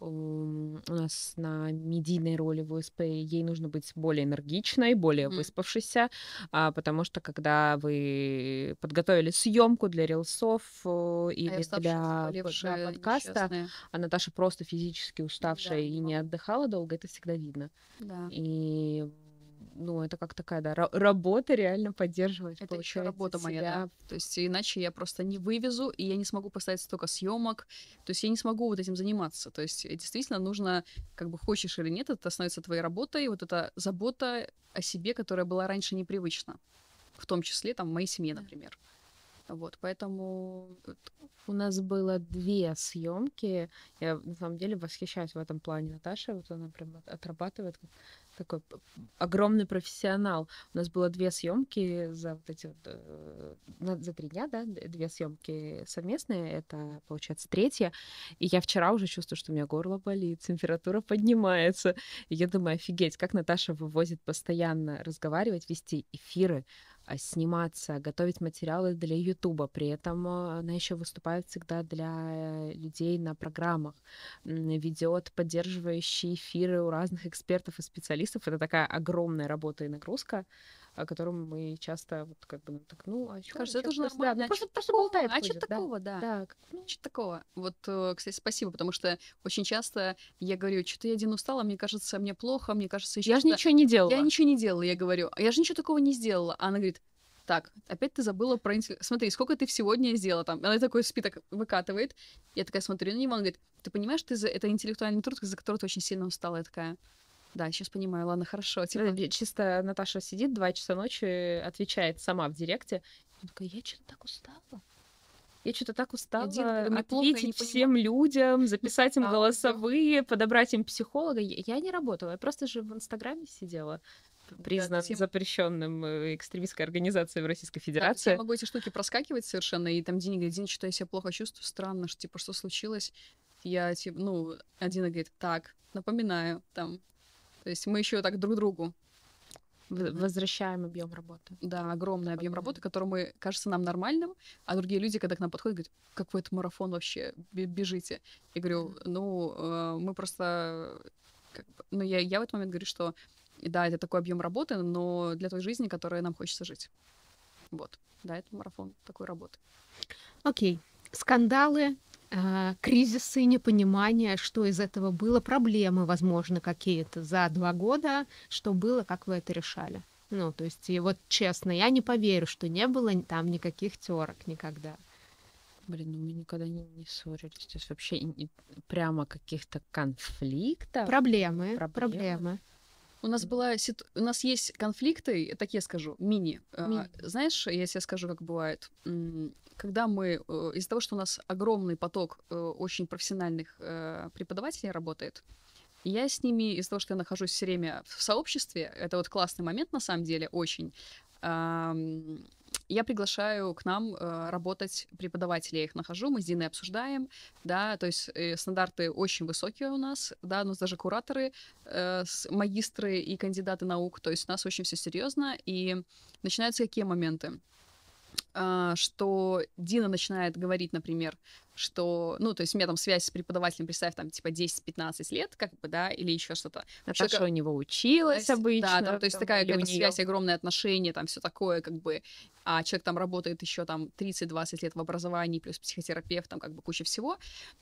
у нас на медийной роли в УСП, ей нужно быть более энергичной, более mm. выспавшейся, а, потому что когда вы подготовили съемку для рилсов э, а или а для, для подкаста, несчастная. а Наташа просто физически уставшая да, и ну. не отдыхала долго, это всегда видно. Да. И ну, это как такая, да, работа реально поддерживать. Это еще работа моя, себя. да. То есть иначе я просто не вывезу, и я не смогу поставить столько съемок, то есть я не смогу вот этим заниматься. То есть э, действительно нужно, как бы хочешь или нет, это становится твоей работой, вот эта забота о себе, которая была раньше непривычна, в том числе там в моей семье, например. Вот, поэтому у нас было две съемки. Я на самом деле восхищаюсь в этом плане Наташа. Вот она прям отрабатывает такой огромный профессионал. У нас было две съемки за вот эти вот, э, за три дня, да, две съемки совместные. Это, получается, третья. И я вчера уже чувствую, что у меня горло болит, температура поднимается. И я думаю, офигеть, как Наташа вывозит постоянно разговаривать, вести эфиры а, сниматься, готовить материалы для Ютуба. При этом а, она еще выступает всегда для э, людей на программах, ведет поддерживающие эфиры у разных экспертов и специалистов. Это такая огромная работа и нагрузка о котором мы часто вот как бы ну, так, ну, а что? Кажется, это же нормально. Да, ну, просто, просто болтает. А что такого, да? Да. Ну, что такого? Вот, э, кстати, спасибо, потому что очень часто я говорю, что-то я один устала, мне кажется, мне плохо, мне кажется, еще Я же ничего не делала. Я ничего не делала, я говорю. А я же ничего такого не сделала. А она говорит, так, опять ты забыла про... Смотри, сколько ты сегодня сделала там. Она такой спиток выкатывает. Я такая смотрю на него, он говорит, ты понимаешь, ты за... это интеллектуальный труд, за который ты очень сильно устала. Я такая, да, сейчас понимаю, ладно, хорошо. Типа... Э, чисто Наташа сидит два часа ночи, э, отвечает сама в директе. Она такая, я что-то так устала. Я что-то так устала Один, плохо, ответить всем людям, записать им а, голосовые, подобрать им психолога. Я не работала, я просто же в Инстаграме сидела признан да, всем... запрещенным э, экстремистской организацией в Российской Федерации. Да, я могу эти штуки проскакивать совершенно, и там Дина говорит, Дина, что я себя плохо чувствую, странно, что, типа, что случилось? Я, типа, ну, Дина говорит, так, напоминаю, там, то есть мы еще так друг другу возвращаем объем работы. Да, огромный объем работы, который мы кажется нам нормальным, а другие люди, когда к нам подходят, говорят, какой это марафон вообще, бежите. Я говорю, ну, э, мы просто... Как бы, ну, я, я в этот момент говорю, что да, это такой объем работы, но для той жизни, которая нам хочется жить. Вот, да, это марафон такой работы. Окей. Скандалы, а, кризисы, непонимание, что из этого было, проблемы, возможно, какие-то за два года, что было, как вы это решали? Ну, то есть, и вот честно, я не поверю, что не было там никаких терок никогда. Блин, ну мы никогда не, не ссорились. То есть вообще не, прямо каких-то конфликтов. Проблемы, проблемы. проблемы. У нас была ситу... у нас есть конфликты, так я скажу, мини. А, мини. А, знаешь, я тебе скажу, как бывает, когда мы э, из-за того, что у нас огромный поток э, очень профессиональных э, преподавателей работает, я с ними из-за того, что я нахожусь все время в сообществе, это вот классный момент на самом деле, очень я приглашаю к нам э, работать преподавателей, я их нахожу, мы с Диной обсуждаем, да, то есть э, стандарты очень высокие у нас, да, у нас даже кураторы, э, магистры и кандидаты наук, то есть у нас очень все серьезно, и начинаются какие моменты? А, что Дина начинает говорить, например, что, ну, то есть у меня там связь с преподавателем, представь, там, типа, 10-15 лет, как бы, да, или еще что-то. Наташа Человека... у него училась есть, обычно. Да, там, то есть такая какая связь, огромные отношения, там, все такое, как бы, а человек там работает еще там 30-20 лет в образовании, плюс психотерапевт, там, как бы, куча всего.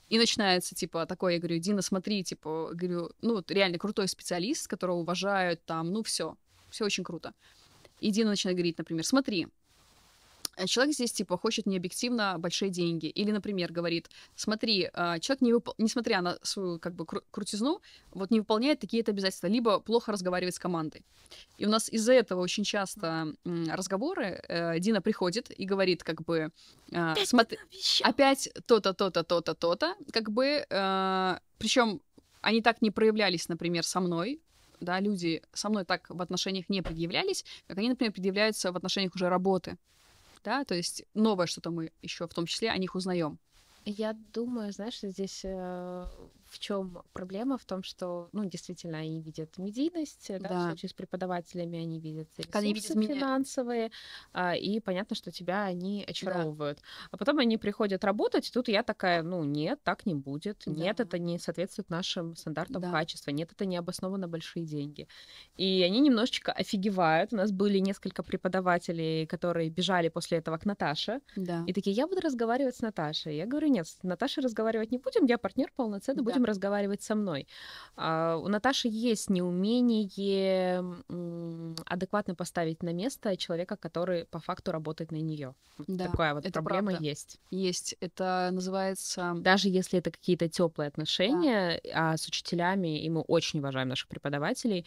И начинается, типа, такое, я говорю, Дина, смотри, типа, говорю, ну, реально крутой специалист, которого уважают, там, ну, все, все очень круто. И Дина начинает говорить, например, смотри, а, человек здесь, типа, хочет необъективно большие деньги. Или, например, говорит, смотри, а, человек, не вып... несмотря на свою, как бы, крутизну, вот не выполняет такие-то обязательства, либо плохо разговаривает с командой. И у нас из-за этого очень часто разговоры, э, Дина приходит и говорит, как бы, а, смотри, опять то-то, то-то, то-то, то-то, как бы, причем они так не проявлялись, например, со мной, да, люди со мной так в отношениях не предъявлялись, как они, например, предъявляются в отношениях уже работы да, то есть новое что-то мы еще в том числе о них узнаем. Я думаю, знаешь, здесь э, в чем проблема? В том, что, ну, действительно, они видят медийность, да, да. в случае с преподавателями они видят ресурсы видят э, финансовые, а, и понятно, что тебя они очаровывают. Да. А потом они приходят работать, и тут я такая, ну, нет, так не будет, да. нет, это не соответствует нашим стандартам да. качества, нет, это не обоснованно большие деньги. И они немножечко офигевают. У нас были несколько преподавателей, которые бежали после этого к Наташе, да. и такие, я буду разговаривать с Наташей. Я говорю, нет, с Наташей разговаривать не будем, я партнер полноценный, да. будем разговаривать со мной. А, у Наташи есть неумение адекватно поставить на место человека, который по факту работает на нее. Да, Такая вот проблема правда. есть. Есть. Это называется... Даже если это какие-то теплые отношения, да. а с учителями, и мы очень уважаем наших преподавателей,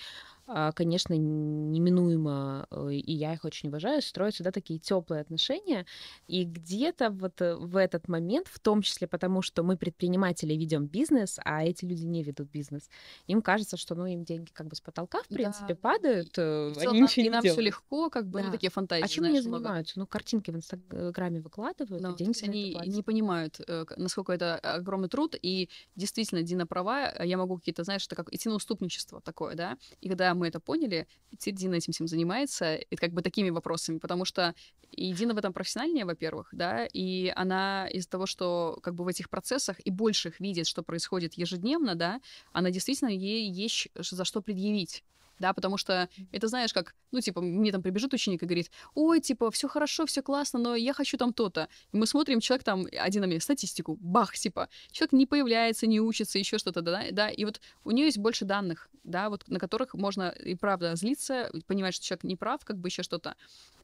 а, конечно, неминуемо, э, и я их очень уважаю, строятся да, такие теплые отношения. И где-то вот э, в этот момент, в том числе потому, что мы предприниматели ведем бизнес, а эти люди не ведут бизнес, им кажется, что ну, им деньги как бы с потолка, в принципе, да. падают, и, э, они ничего не нам делают. все легко, как бы, да. ну, такие фантазии. А чем знаешь, они занимаются? Много... Ну, картинки в Инстаграме выкладывают, Но, и деньги они не понимают, насколько это огромный труд, и действительно, Дина права, я могу какие-то, знаешь, это как идти на уступничество такое, да, и когда мы это поняли, теперь Дина этим всем занимается, и как бы такими вопросами, потому что и Дина в этом профессиональнее, во-первых, да, и она из-за того, что как бы в этих процессах и больших видит, что происходит ежедневно, да, она действительно ей есть э, за что предъявить да, потому что это знаешь как, ну, типа, мне там прибежит ученик и говорит, ой, типа, все хорошо, все классно, но я хочу там то-то. И мы смотрим, человек там, один на статистику, бах, типа, человек не появляется, не учится, еще что-то, да, да, и вот у нее есть больше данных, да, вот на которых можно и правда злиться, понимать, что человек не прав, как бы еще что-то.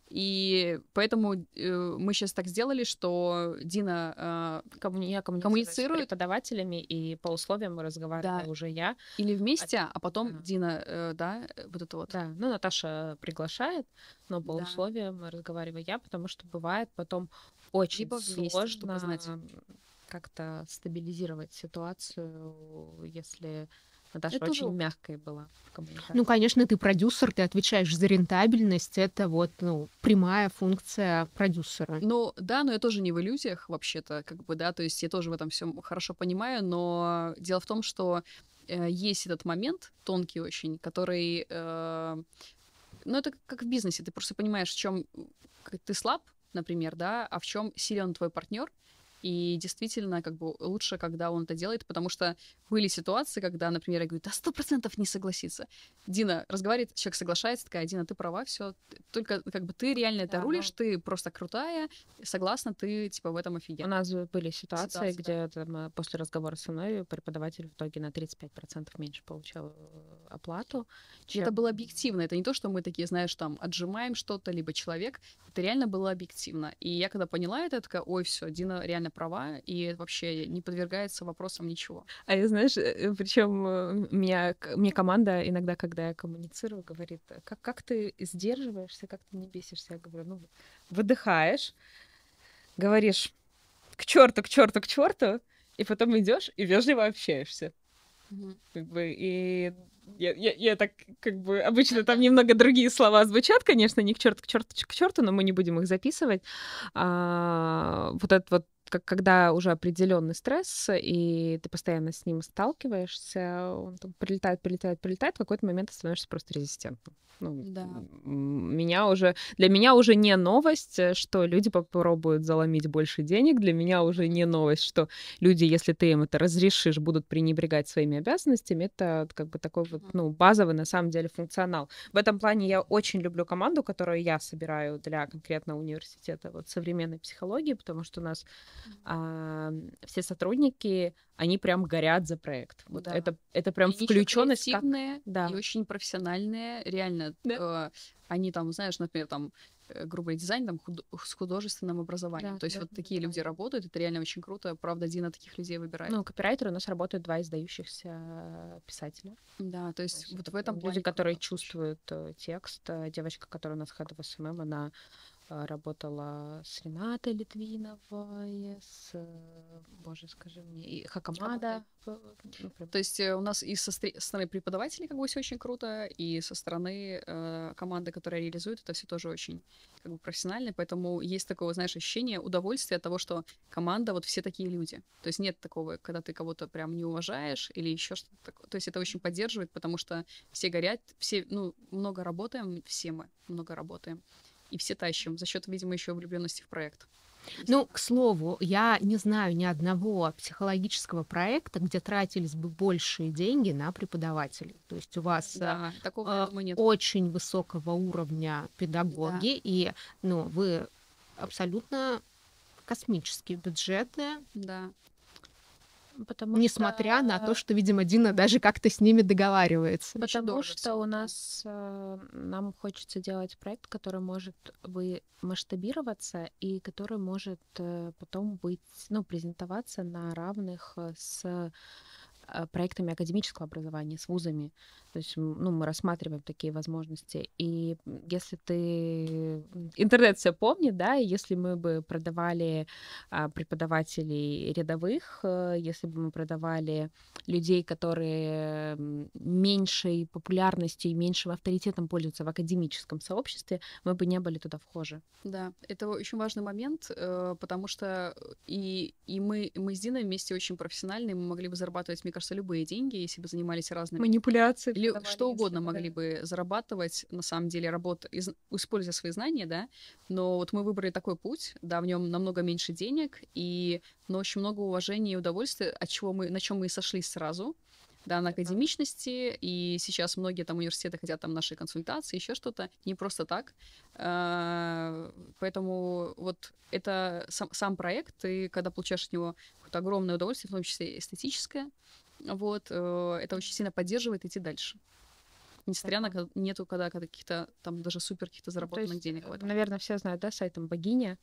И поэтому э, мы сейчас так сделали, что Дина э, а, Коммуни... коммуницирует. С преподавателями, и по условиям разговариваю да. уже я. Или вместе, а, а потом да. Дина, э, да, э, вот это вот. Да, ну Наташа приглашает, но по да. условиям разговариваю я, потому что бывает потом очень Либо сложно как-то стабилизировать ситуацию, если Наташа это очень мягкая была Ну, конечно, ты продюсер, ты отвечаешь за рентабельность, это вот ну, прямая функция продюсера. Ну, да, но я тоже не в иллюзиях вообще-то, как бы, да, то есть я тоже в этом всем хорошо понимаю, но дело в том, что э, есть этот момент тонкий очень, который, э, ну, это как в бизнесе, ты просто понимаешь, в чем ты слаб, например, да, а в чем силен твой партнер, и действительно, как бы лучше, когда он это делает, потому что были ситуации, когда, например, я говорю, да, сто процентов не согласится. Дина разговаривает, человек соглашается, такая, Дина, ты права, все. Только как бы ты реально это рулишь, да. ты просто крутая, согласна, ты типа в этом офигенно. У нас были ситуации, ситуации где да. там, э, после разговора со мной преподаватель в итоге на 35% меньше получал э, оплату. Чем... Это было объективно, это не то, что мы такие, знаешь, там отжимаем что-то, либо человек, это реально было объективно. И я когда поняла это, я такая, ой, все, Дина реально права и вообще не подвергается вопросам ничего. А я, знаешь, э, причем э, меня, мне команда иногда, когда я коммуницирую, говорит, как, как ты сдерживаешься, как ты не бесишься. Я говорю, ну, выдыхаешь, говоришь, к черту, к черту, к черту, и потом идешь и вежливо общаешься. Mm-hmm. Как бы, и я, я, я так как бы обычно там немного другие слова звучат, конечно, не к черту, к черту, к черту, но мы не будем их записывать. А, вот этот вот как, когда уже определенный стресс, и ты постоянно с ним сталкиваешься, он там прилетает, прилетает, прилетает, в какой-то момент ты становишься просто резистентным. Ну, да. меня уже, для меня уже не новость, э, что люди попробуют заломить больше денег, для меня уже не новость, что люди, если ты им это разрешишь, будут пренебрегать своими обязанностями, это как бы такой вот, ну, базовый на самом деле функционал. В этом плане я очень люблю команду, которую я собираю для конкретно университета вот современной психологии, потому что у нас а, все сотрудники, они прям горят за проект. Вот да. это, это прям и включенность. Как... Да. И очень профессиональные, реально. Да. Э, они там, знаешь, например, там э, грубый дизайн там худ... с художественным образованием. Да, То есть да, вот да, такие да. люди работают, это реально очень круто. Правда, Дина таких людей выбирает. Ну, копирайтеры у нас работают два издающихся писателя. Да, то есть, то есть вот в этом люди, плане... Люди, которые чувствуют э, текст. Э, девочка, которая у нас head of SMM, она а, работала с Ренатой Литвиновой, с, э, боже, скажи мне, и Хакамада. Ну, То есть э, у нас и со стороны преподавателей как бы все очень круто, и со стороны э, команды, которая реализует это все тоже очень как бы профессионально, поэтому есть такое, знаешь, ощущение удовольствия от того, что команда вот все такие люди. То есть нет такого, когда ты кого-то прям не уважаешь или еще что-то такое. То есть это очень поддерживает, потому что все горят, все, ну, много работаем, все мы много работаем и все тащим за счет, видимо, еще влюбленности в проект. Ну, к слову, я не знаю ни одного психологического проекта, где тратились бы большие деньги на преподавателей. То есть у вас э, да, такого, э, нет. очень высокого уровня педагоги, да. и ну, вы абсолютно космические бюджеты. Да. Потому Несмотря что... на то, э, что, видимо, Дина даже как-то с ними договаривается. Потому что у нас э, нам хочется делать проект, который может вы масштабироваться и который может э, потом быть, ну, презентоваться на равных с Э, проектами академического образования, с вузами. То есть ну, мы рассматриваем такие возможности. И если ты... Интернет все помнит, да, и если мы бы продавали а, преподавателей рядовых, э, если бы мы продавали людей, которые меньшей популярностью и меньшим авторитетом пользуются в академическом сообществе, мы бы не были туда вхожи. Да, это очень важный момент, э, потому что и, и мы, мы с Диной вместе очень профессиональные, мы могли бы зарабатывать микро кажется, любые деньги, если бы занимались разными... манипуляциями, Лю... Что угодно могли бы зарабатывать, на самом деле, работа, из... используя свои знания, да. Но вот мы выбрали такой путь, да, в нем намного меньше денег, и... но очень много уважения и удовольствия, от чего мы... на чем мы и сошлись сразу, да, на академичности, и сейчас многие там университеты хотят там наши консультации, еще что-то, не просто так. А, поэтому вот это сам, сам проект, и когда получаешь от него какое-то огромное удовольствие, в том числе эстетическое, вот, э, это очень сильно поддерживает идти дальше. Несмотря на нету когда каких-то там даже супер каких-то заработанных есть, денег э, Наверное, все знают, да, сайтом богиня.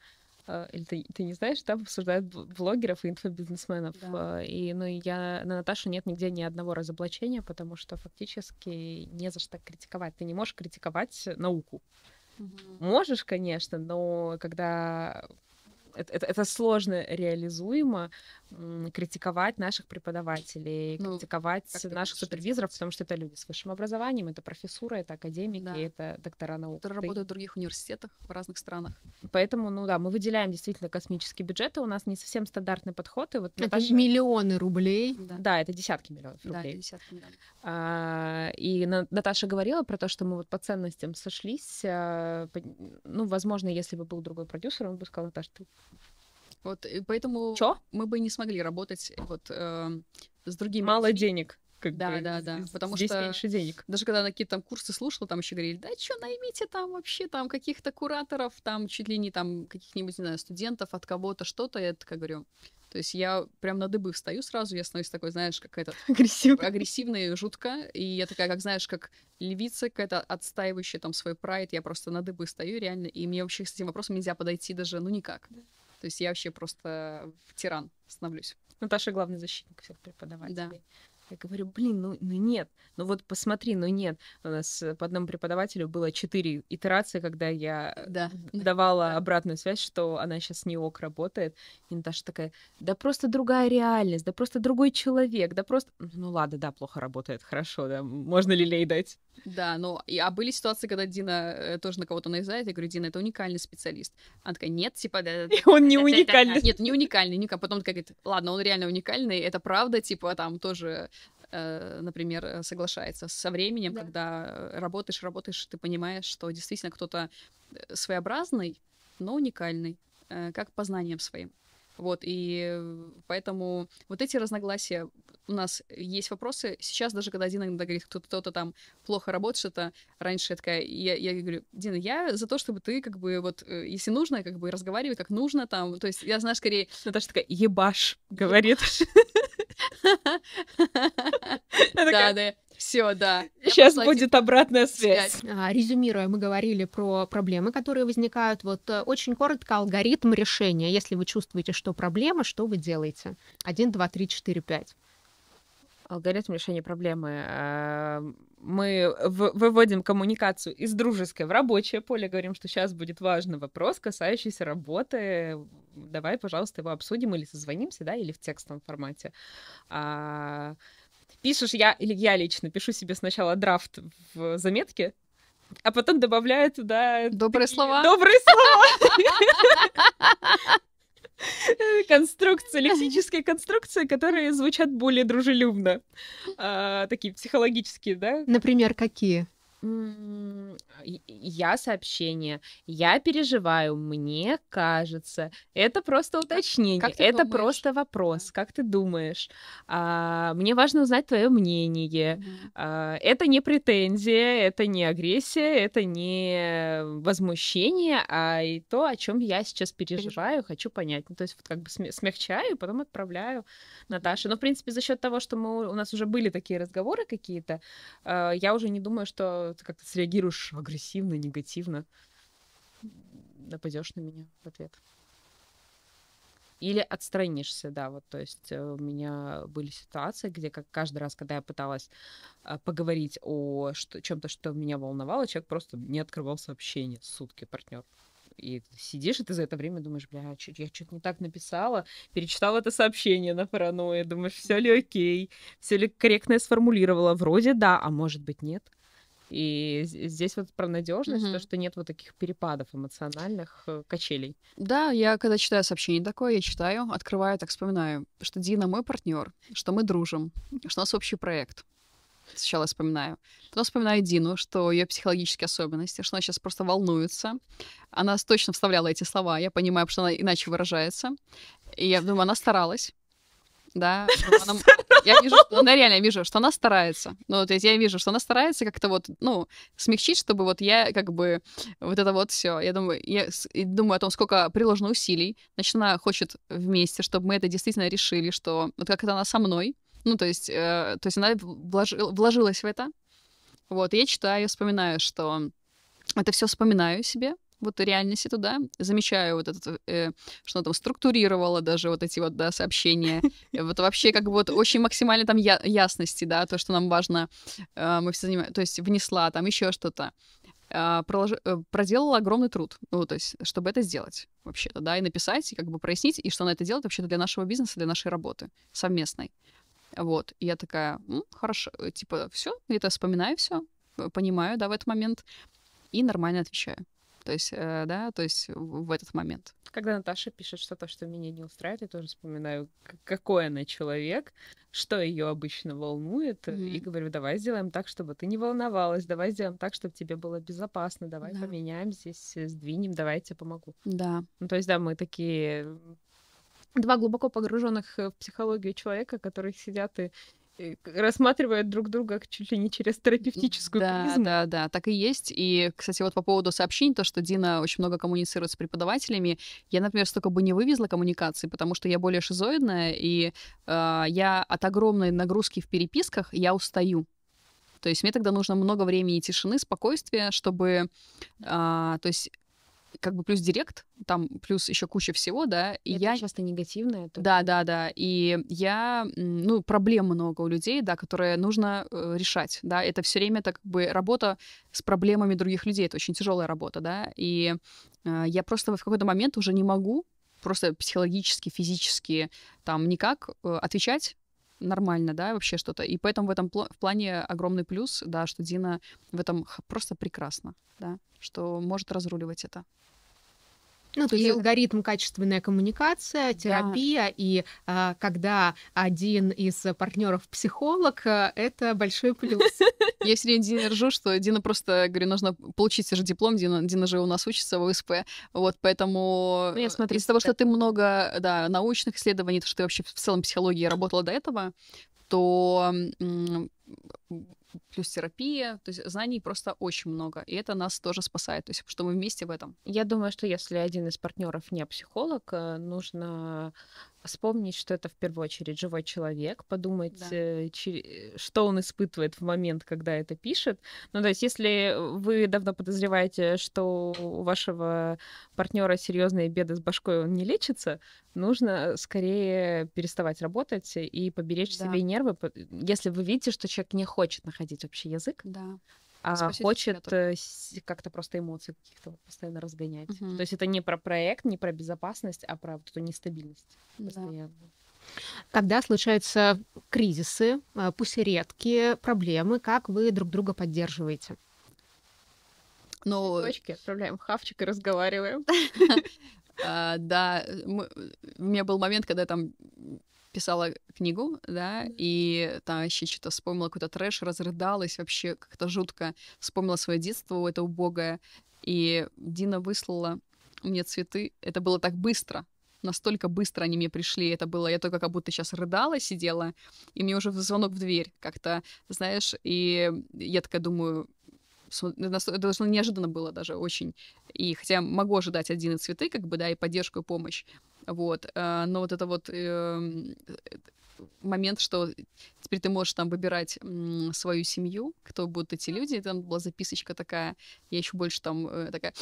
А, или ты, ты не знаешь, там обсуждают блогеров и инфобизнесменов. Да. А, и, ну, я, на Наташу нет нигде ни одного разоблачения, потому что фактически не за что критиковать. Ты не можешь критиковать науку. Угу. Можешь, конечно, но когда это, это, сложно реализуемо критиковать наших преподавателей, ну, критиковать наших супервизоров, потому что это люди с высшим образованием, это профессура, это академики, да. это доктора наук. Которые работают в других университетах в разных странах. Поэтому, ну да, мы выделяем действительно космические бюджеты, у нас не совсем стандартный подход. И вот это Наташа... миллионы рублей. Да. да, это десятки миллионов рублей. Да, десятки миллионов. А, и Наташа говорила про то, что мы вот по ценностям сошлись. А, ну, возможно, если бы был другой продюсер, он бы сказал, Наташа, ты вот, поэтому Чё? мы бы не смогли работать вот э, с другими. Мало денег. Как да, бы, да, да. Здесь потому здесь что меньше денег. Даже когда на какие-то там курсы слушала, там еще говорили, да что, наймите там вообще там каких-то кураторов, там чуть ли не там каких-нибудь, не знаю, студентов от кого-то что-то. Я так говорю, то есть я прям на дыбы встаю сразу, я становлюсь такой, знаешь, какая-то... Агрессивная. Агрессивная и жутко. И я такая, как знаешь, как львица какая-то отстаивающая там свой прайд. Я просто на дыбы встаю реально. И мне вообще с этим вопросом нельзя подойти даже, ну, никак. Да. То есть я вообще просто тиран становлюсь. Наташа главный защитник всех преподавателей. Да. Я говорю, блин, ну, ну нет, ну вот посмотри, ну нет. У нас э, по одному преподавателю было четыре итерации, когда я э, да. давала да. обратную связь, что она сейчас не ок работает. И Наташа такая, да просто другая реальность, да просто другой человек, да просто... Ну ладно, да, плохо работает, хорошо, да, можно лилей дать. Да, но и, а были ситуации, когда Дина э, тоже на кого-то наезжает, я говорю, Дина, это уникальный специалист. Она такая, нет, типа... Да, да, он не уникальный. Нет, не уникальный, никак. Потом такая говорит, ладно, он реально уникальный, это правда, типа там тоже э, например, соглашается со временем, да. когда работаешь, работаешь, ты понимаешь, что действительно кто-то э, своеобразный, но уникальный, э, как познанием своим. Вот, и поэтому вот эти разногласия у нас есть вопросы. Сейчас даже, когда Дина иногда говорит, кто-то, кто там плохо работает, что-то раньше я такая, я, я говорю, Дина, я за то, чтобы ты как бы вот, э, если нужно, как бы разговаривай как нужно там. То есть я, знаю, скорее... Наташа такая, ебаш, говорит. Да, да. Все, да. Сейчас будет обратная связь. А, резюмируя, мы говорили про проблемы, которые возникают. Вот э, очень коротко алгоритм решения. Если вы чувствуете, что проблема, что вы делаете? Один, два, три, четыре, пять. алгоритм решения проблемы. Эм, мы выводим коммуникацию из дружеской в рабочее поле, говорим, что сейчас будет важный вопрос, касающийся работы. Давай, пожалуйста, его обсудим или созвонимся, да, или в текстовом формате. А, пишешь я, или я лично пишу себе сначала драфт в заметке, а потом добавляю туда... Добрые такие... слова. Добрые слова. Конструкции, лексические конструкции, которые звучат более дружелюбно. А, такие психологические, да? Например, какие? я сообщение, я переживаю, мне кажется. Это просто уточнение, как это думаешь? просто вопрос, как ты думаешь. А, мне важно узнать твое мнение. Mm-hmm. А, это не претензия, это не агрессия, это не возмущение, а и то, о чем я сейчас переживаю, Переж... хочу понять. Ну, то есть вот как бы смягчаю потом отправляю Наташе. Но в принципе за счет того, что мы у нас уже были такие разговоры какие-то, а, я уже не думаю, что ты как-то среагируешь агрессивно, негативно, нападешь на меня в ответ. Или отстранишься, да, вот, то есть э, у меня были ситуации, где как каждый раз, когда я пыталась а, поговорить о чем-то, что меня волновало, человек просто не открывал сообщение сутки, партнер и сидишь, и ты за это время думаешь, бля, а я что-то не так написала, перечитала это сообщение на паранойи, думаешь, все ли окей, все ли корректно я сформулировала, вроде да, а может быть нет. И здесь вот про надежность, угу. то, что нет вот таких перепадов эмоциональных э, качелей. Да, я когда читаю сообщение такое, я читаю, открываю, так вспоминаю, что Дина мой партнер, что мы дружим, что у нас общий проект сначала вспоминаю. Потом вспоминаю Дину, что ее психологические особенности, что она сейчас просто волнуется. Она точно вставляла эти слова, я понимаю, что она иначе выражается. И я думаю, она старалась да. Она, я вижу, что ну, она реально вижу, что она старается. Ну, то есть я вижу, что она старается как-то вот, ну, смягчить, чтобы вот я как бы вот это вот все. Я думаю, я думаю о том, сколько приложено усилий. Значит, она хочет вместе, чтобы мы это действительно решили, что вот как это она со мной. Ну, то есть, э, то есть она вложил, вложилась в это. Вот, и я читаю, я вспоминаю, что это все вспоминаю себе, вот реальности туда, замечаю вот этот, э, что там структурировала даже вот эти вот, да, сообщения. Вот вообще как бы вот очень максимально там я ясности, да, то, что нам важно, э, мы все занимаем, то есть внесла там еще что-то. А, э, проделала огромный труд, ну, то есть, чтобы это сделать вообще-то, да, и написать, и как бы прояснить, и что она это делает вообще-то для нашего бизнеса, для нашей работы совместной. Вот. И я такая, М, хорошо, э, типа, все, это вспоминаю все, э, понимаю, да, в этот момент, и нормально отвечаю то есть, э, да, то есть в этот момент. Когда Наташа пишет что-то, что меня не устраивает, я тоже вспоминаю, какой она человек, что ее обычно волнует, mm-hmm. и говорю, давай сделаем так, чтобы ты не волновалась, давай сделаем так, чтобы тебе было безопасно, давай да. поменяем здесь, э, сдвинем, давай я тебе помогу. Да. Ну, то есть, да, мы такие два глубоко погруженных в психологию человека, которые сидят и рассматривают друг друга чуть ли не через терапевтическую да, призму. Да, да, так и есть. И, кстати, вот по поводу сообщений, то, что Дина очень много коммуницирует с преподавателями, я, например, столько бы не вывезла коммуникации, потому что я более шизоидная, и э, я от огромной нагрузки в переписках я устаю. То есть мне тогда нужно много времени и тишины, спокойствия, чтобы... А, то есть как бы плюс директ, там плюс еще куча всего, да. И Это я часто негативное. Только... Да, да, да. И я, ну, проблем много у людей, да, которые нужно э, решать, да. Это все время так как бы работа с проблемами других людей. Это очень тяжелая работа, да. И э, я просто в какой-то момент уже не могу просто психологически, физически там никак э, отвечать нормально, да, вообще что-то. И поэтому в этом пл- в плане огромный плюс, да, что Дина в этом просто прекрасно, да, что может разруливать это. Ну, то есть и... алгоритм качественная коммуникация, терапия, да. и а, когда один из партнеров психолог, э, это большой плюс. Я все время Дине ржу, что Дина просто, говорю, нужно получить же диплом, Дина, Дина же у нас учится в ОСП, вот, поэтому ну, э, из-за того, что ты много, да, научных исследований, то, что ты вообще в целом психологии работала до этого, то плюс терапия, то есть знаний просто очень много, и это нас тоже спасает, то есть что мы вместе в этом. Я думаю, что если один из партнеров не психолог, э, нужно вспомнить, что это в первую очередь живой человек, подумать, да. Э, че, э, что он испытывает в момент, когда это пишет. Ну, то есть, если э, вы давно подозреваете, что у вашего партнера серьезные беды с башкой, он не лечится, нужно скорее переставать работать и поберечь да. себе нервы, если вы видите, что человек не хочет находить общий язык. Да а, Спаситель, хочет э, как-то просто эмоции каких-то постоянно разгонять. Угу. То есть это не про проект, не про безопасность, а про вот эту нестабильность да. Когда случаются кризисы, э, пусть и редкие проблемы, как вы друг друга поддерживаете? Ну, Точки отправляем в хавчик и разговариваем. А, да, э, у меня был момент, когда там писала книгу, да, и там вообще что-то вспомнила, какой-то трэш, разрыдалась вообще как-то жутко. Вспомнила свое детство, это убогое. И Дина выслала мне цветы. Это было так быстро, настолько быстро они мне пришли. Это было, я только как будто сейчас рыдала, сидела, и мне уже звонок в дверь как-то, знаешь, и я такая думаю, должно неожиданно было даже очень. И хотя могу ожидать один и цветы, как бы, да, и поддержку, и помощь. Вот. А, но вот это вот эм, момент, что теперь ты можешь там выбирать свою семью, кто будут эти люди. И там была записочка такая, я еще больше там э, такая,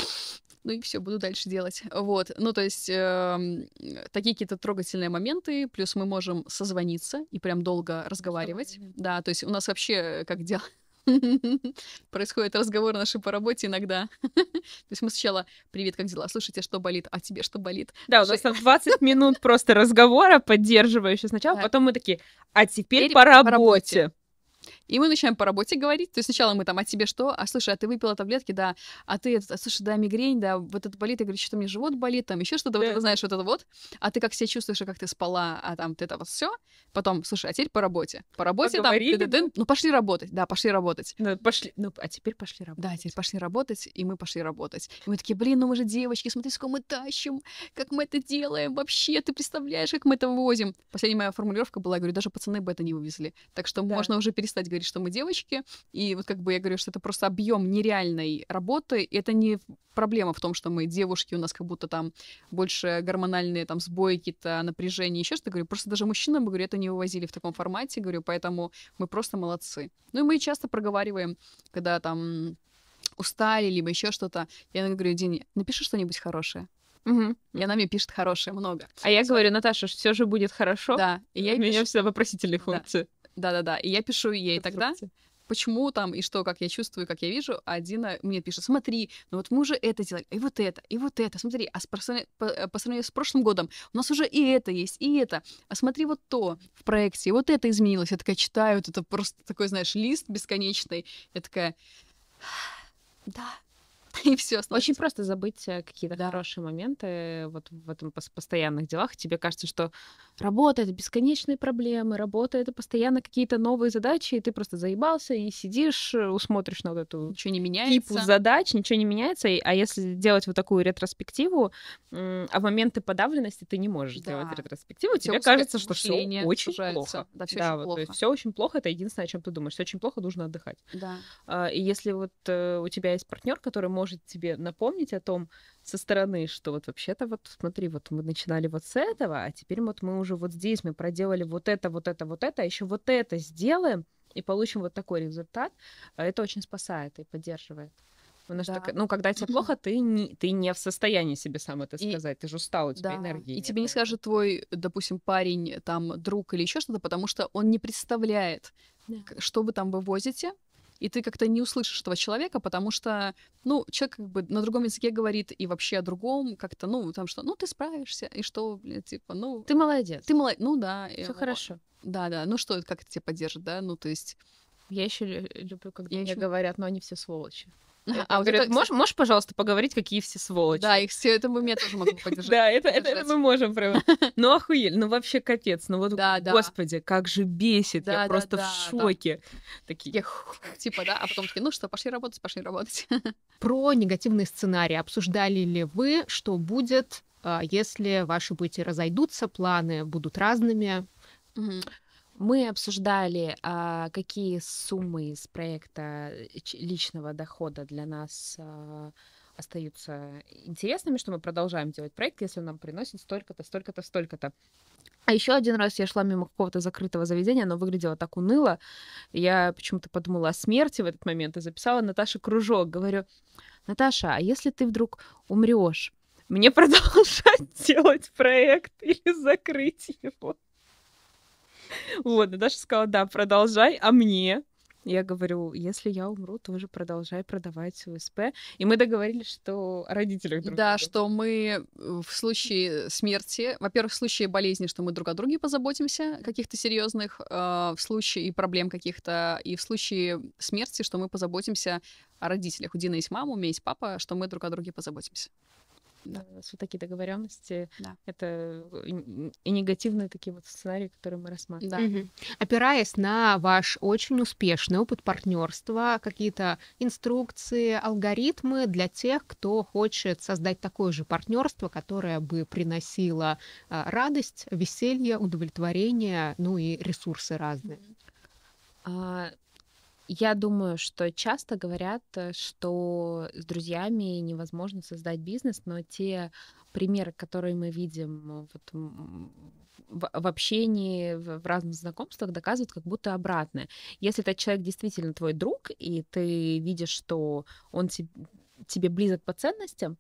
ну и все, буду дальше делать. Вот, ну то есть э, такие какие-то трогательные моменты, плюс мы можем созвониться и прям долго разговаривать. Да, то есть у нас вообще э, как дела Происходит разговор наши по работе иногда. То есть мы сначала «Привет, как дела? Слушайте, что болит? А тебе что болит?» Да, у нас там 20 минут просто разговора поддерживающего сначала, потом мы такие «А теперь по работе». И мы начинаем по работе говорить. То есть сначала мы там, а тебе что? А слушай, а ты выпила таблетки, да. А ты, а, слушай, да, мигрень, да, вот это болит. Я говорю, что мне живот болит, там еще что-то, да. вот это, знаешь, вот это вот. А ты как себя чувствуешь, и а как ты спала, а там ты это вот все. Потом, слушай, а теперь по работе. По работе Поговорили. там, ты, ты, ты, ну пошли работать, да, пошли работать. Ну, пошли, ну, а теперь пошли работать. Да, теперь пошли работать, и мы пошли работать. И мы такие, блин, ну мы же девочки, смотри, сколько мы тащим, как мы это делаем вообще, ты представляешь, как мы это возим, Последняя моя формулировка была, я говорю, даже пацаны бы это не вывезли. Так что да. можно уже перестать говорит, что мы девочки. И вот как бы я говорю, что это просто объем нереальной работы. И это не проблема в том, что мы девушки, у нас как будто там больше гормональные там сбои, какие-то напряжения, еще что-то. Говорю, просто даже мужчинам, говорю, это не вывозили в таком формате, говорю, поэтому мы просто молодцы. Ну и мы часто проговариваем, когда там устали, либо еще что-то. Я говорю, День, напиши что-нибудь хорошее. Угу. И она мне пишет хорошее много. А я говорю, Наташа, все же будет хорошо. Да. И я У меня пишу... всегда вопросительные функции. Да. Да-да-да. И я пишу ей тогда, почему там и что, как я чувствую, как я вижу. А Дина мне пишет, смотри, ну вот мы уже это делали, и вот это, и вот это, смотри, а с, э, по, сравнению с прошлым годом у нас уже и это есть, и это, а смотри вот то в проекте, и вот это изменилось. Я такая читаю, это просто такой, знаешь, лист бесконечный. Я такая, да, и все. Очень просто забыть э, какие-то да. хорошие моменты вот в этом постоянных делах. Тебе кажется, что работа — это бесконечные проблемы, работа — это постоянно какие-то новые задачи, и ты просто заебался и сидишь, усмотришь э, на вот эту ничего не меняется. типу задач, ничего не меняется. А если делать вот такую ретроспективу, а в моменты подавленности ты не можешь да. делать ретроспективу, всё тебе кажется, что все очень сужается. плохо. Да, все да, очень вот, все очень плохо, это единственное, о чем ты думаешь. Все очень плохо, нужно отдыхать. Да. А, и если вот э, у тебя есть партнер, который может может тебе напомнить о том со стороны, что вот вообще-то вот смотри, вот мы начинали вот с этого, а теперь вот мы уже вот здесь, мы проделали вот это, вот это, вот это, а еще вот это сделаем и получим вот такой результат. А это очень спасает и поддерживает. Потому да. что, ну, когда тебе плохо, ты не, ты не в состоянии себе сам это сказать. И... Ты же устал, у тебя да. энергии. И нет, тебе не скажет твой, допустим, парень, там, друг или еще что-то, потому что он не представляет, да. что вы там вывозите, и ты как-то не услышишь этого человека, потому что, ну, человек как бы на другом языке говорит и вообще о другом как-то, ну, там что, ну, ты справишься, и что, блядь, типа, ну... Ты молодец. Ты молодец, ну, да. Все хорошо. Да-да, ну что, как это тебя поддержит, да, ну, то есть... Я еще люблю, когда я мне еще... говорят, но они все сволочи. А он говорит, можешь, можешь, пожалуйста, поговорить, какие все сволочи? Да, их все это мы меня тоже могу поддержать. Да, это, это мы можем прямо. Ну, охуели, ну вообще капец, ну вот, господи, как же бесит, я просто в шоке. Такие, типа, да, а потом такие, ну что, пошли работать, пошли работать. Про негативные сценарии. Обсуждали ли вы, что будет, а, если ваши пути разойдутся, планы будут разными? Угу. Мы обсуждали, а, какие суммы из проекта э, личного дохода для нас а, остаются интересными, что мы продолжаем делать проект, если он нам приносит столько-то, столько-то, столько-то. А еще один раз я шла мимо какого-то закрытого заведения, оно выглядело так уныло. Я почему-то подумала о смерти в этот момент и записала Наташе кружок. Говорю, Наташа, а если ты вдруг умрешь, мне продолжать делать проект или закрыть его? Вот, и Даша сказала, да, продолжай, а мне? Я говорю, если я умру, тоже продолжай продавать УСП. И мы договорились, что о родителях друг Да, друга. что мы э, в случае смерти, во-первых, в случае болезни, что мы друг о друге позаботимся, каких-то серьезных, э, в случае и проблем каких-то, и в случае смерти, что мы позаботимся о родителях. У Дины есть мама, у меня есть папа, что мы друг о друге позаботимся да. Э, вот такие договоренности. Да. Это и негативные такие вот сценарии, которые мы рассматриваем. Да. Угу. Опираясь на ваш очень успешный опыт партнерства, какие-то инструкции, алгоритмы для тех, кто хочет создать такое же партнерство, которое бы приносило э, радость, веселье, удовлетворение, ну и ресурсы разные. А, я думаю, что часто говорят, э, что с друзьями невозможно создать бизнес, но те примеры, которые мы видим вот, в, общении, в, разных знакомствах, доказывают как будто обратное. Если этот человек действительно твой друг, и ты видишь, что он тебе близок по ценностям,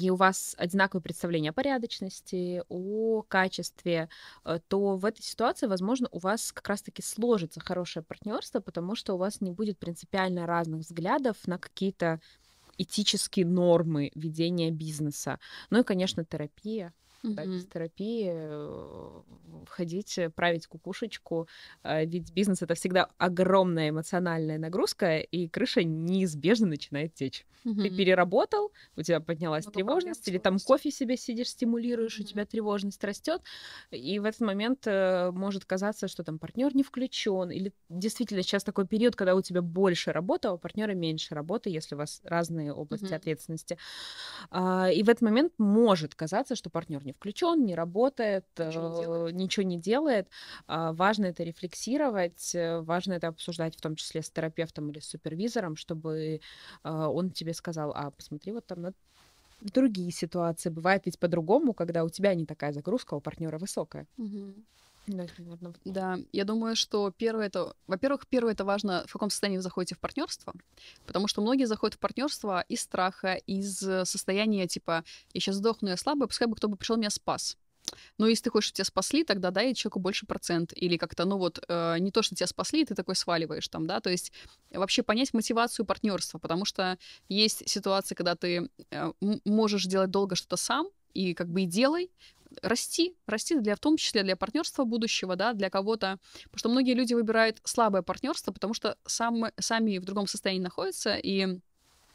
и у вас одинаковое представление о порядочности, о качестве, э, то в этой ситуации, возможно, у вас как раз-таки сложится хорошее партнерство, потому что у вас не будет принципиально разных взглядов на какие-то этические нормы ведения бизнеса. Ну и, конечно, терапия угу. да, без терапии, э, входить, э, править кукушечку. Э, ведь бизнес это всегда огромная эмоциональная нагрузка, и крыша неизбежно начинает течь. Ты переработал, у тебя поднялась тревожность, или там кофе себе сидишь, стимулируешь, у тебя тревожность растет, и в этот момент может казаться, что там партнер не включен, или действительно сейчас такой период, когда у тебя больше работы, а у партнера меньше работы, если у вас разные области ответственности. А, и в этот момент может казаться, что партнер не включен, не работает, ничего не э, делает. Ничего не делает. А, важно это рефлексировать, э, важно это обсуждать в том числе с терапевтом или с супервизором, чтобы э, он тебе сказал, а посмотри, вот там надо другие ситуации. Бывает ведь по-другому, когда у тебя не такая загрузка, у партнера высокая. Угу. Да, наверное. да, я думаю, что первое это, во-первых, первое это важно, в каком состоянии вы заходите в партнерство, потому что многие заходят в партнерство из страха, из э, состояния типа я сейчас сдохну, я слабый, пускай бы кто бы пришел меня спас. Но если ты хочешь, чтобы тебя спасли, тогда дай человеку больше процент. Или как-то, ну вот, э, не то, что тебя спасли, и ты такой сваливаешь там, да. То есть вообще понять мотивацию партнерства, потому что есть ситуации, когда ты э, можешь делать долго что-то сам, и как бы и делай, расти, расти для, в том числе для партнерства будущего, да, для кого-то, потому что многие люди выбирают слабое партнерство, потому что сам, сами в другом состоянии находятся, и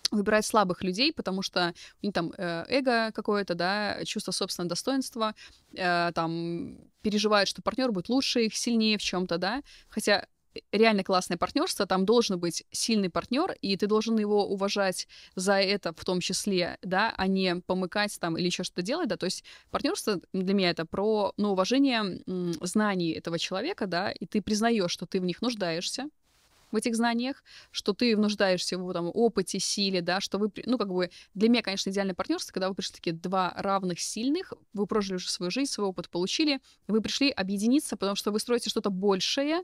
выбирают слабых людей, потому что у них там э, эго какое-то, да, чувство собственного достоинства, э, там переживают, что партнер будет лучше их, сильнее в чем-то, да, хотя реально классное партнерство, там должен быть сильный партнер, и ты должен его уважать за это в том числе, да, а не помыкать там или еще что-то делать, да, то есть партнерство для меня это про, ну, уважение знаний этого человека, да, и ты признаешь, что ты в них нуждаешься, в этих знаниях, что ты нуждаешься в там, опыте, силе, да, что вы, ну, как бы, для меня, конечно, идеальное партнерство, когда вы пришли такие два равных сильных, вы прожили уже свою жизнь, свой опыт получили, вы пришли объединиться, потому что вы строите что-то большее,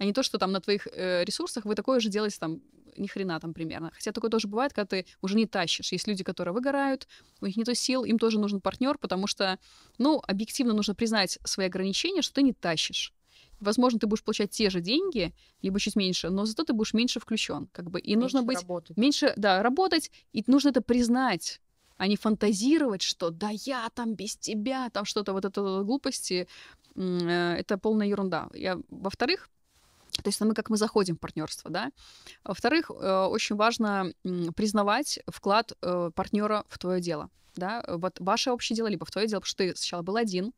а не то, что там на твоих э, ресурсах вы такое же делаете там ни хрена там примерно. Хотя такое тоже бывает, когда ты уже не тащишь. Есть люди, которые выгорают, у них нету сил, им тоже нужен партнер, потому что, ну, объективно нужно признать свои ограничения, что ты не тащишь. Возможно, ты будешь получать те же деньги, либо чуть меньше, но зато ты будешь меньше включен, как бы. И меньше нужно быть работать. меньше, да, работать, и нужно это признать а не фантазировать, что да я там без тебя, там что-то вот это глупости, э, это полная ерунда. Я, во-вторых, то есть ну, мы как мы заходим в партнерство, да. Во-вторых, э, очень важно признавать вклад э, партнера в твое дело, да, вот ваше общее дело, либо в твое дело, потому что ты сначала был один,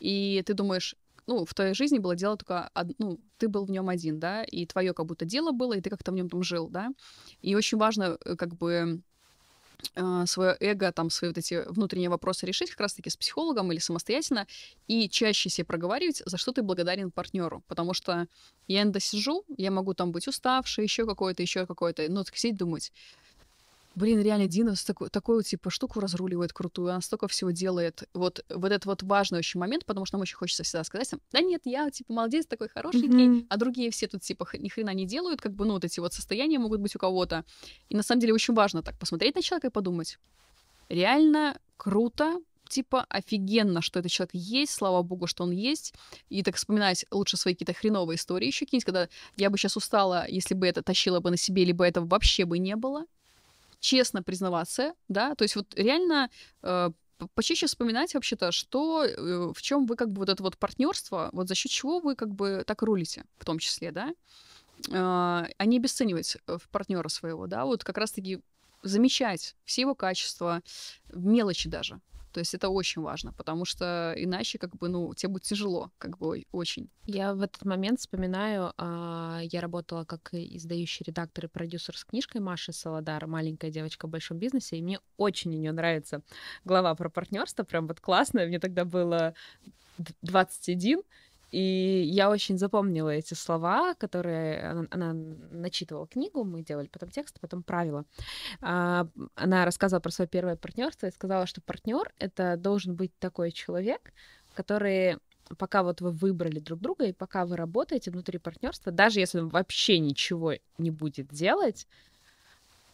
и ты думаешь, ну, в твоей жизни было дело только одно, ну, ты был в нем один, да, и твое как будто дело было, и ты как-то в нем там жил, да. И очень важно э, как бы а, свое эго, там, свои вот эти внутренние вопросы решить как раз-таки с психологом или самостоятельно и чаще себе проговаривать, за что ты благодарен партнеру. Потому что я иногда сижу, я могу там быть уставший еще какое-то, еще какое-то, но ну, так сидеть думать, блин, реально Дина такую, такую типа штуку разруливает крутую, она столько всего делает. Вот, вот этот вот важный очень момент, потому что нам очень хочется всегда сказать, да нет, я типа молодец, такой хорошенький, mm-hmm. а другие все тут типа ни хрена не делают, как бы, ну, вот эти вот состояния могут быть у кого-то. И на самом деле очень важно так посмотреть на человека и подумать. Реально круто, типа офигенно, что этот человек есть, слава богу, что он есть. И так вспоминать лучше свои какие-то хреновые истории еще какие-нибудь, когда я бы сейчас устала, если бы это тащила бы на себе, либо этого вообще бы не было честно признаваться, да, то есть вот реально э, почаще вспоминать вообще-то, что, э, в чем вы как бы вот это вот партнерство, вот за счет чего вы как бы так рулите, в том числе, да, э, а не обесценивать э, партнера своего, да, вот как раз-таки замечать все его качества, мелочи даже, то есть это очень важно, потому что иначе как бы, ну, тебе будет тяжело, как бы очень. Я в этот момент вспоминаю, а, я работала как издающий редактор и продюсер с книжкой Маши Солодар «Маленькая девочка в большом бизнесе», и мне очень у нее нравится глава про партнерство, прям вот классно. Мне тогда было 21, и я очень запомнила эти слова, которые она, она начитывала книгу, мы делали потом текст, потом правила. А, она рассказывала про свое первое партнерство и сказала, что партнер это должен быть такой человек, который пока вот вы выбрали друг друга и пока вы работаете внутри партнерства, даже если он вообще ничего не будет делать,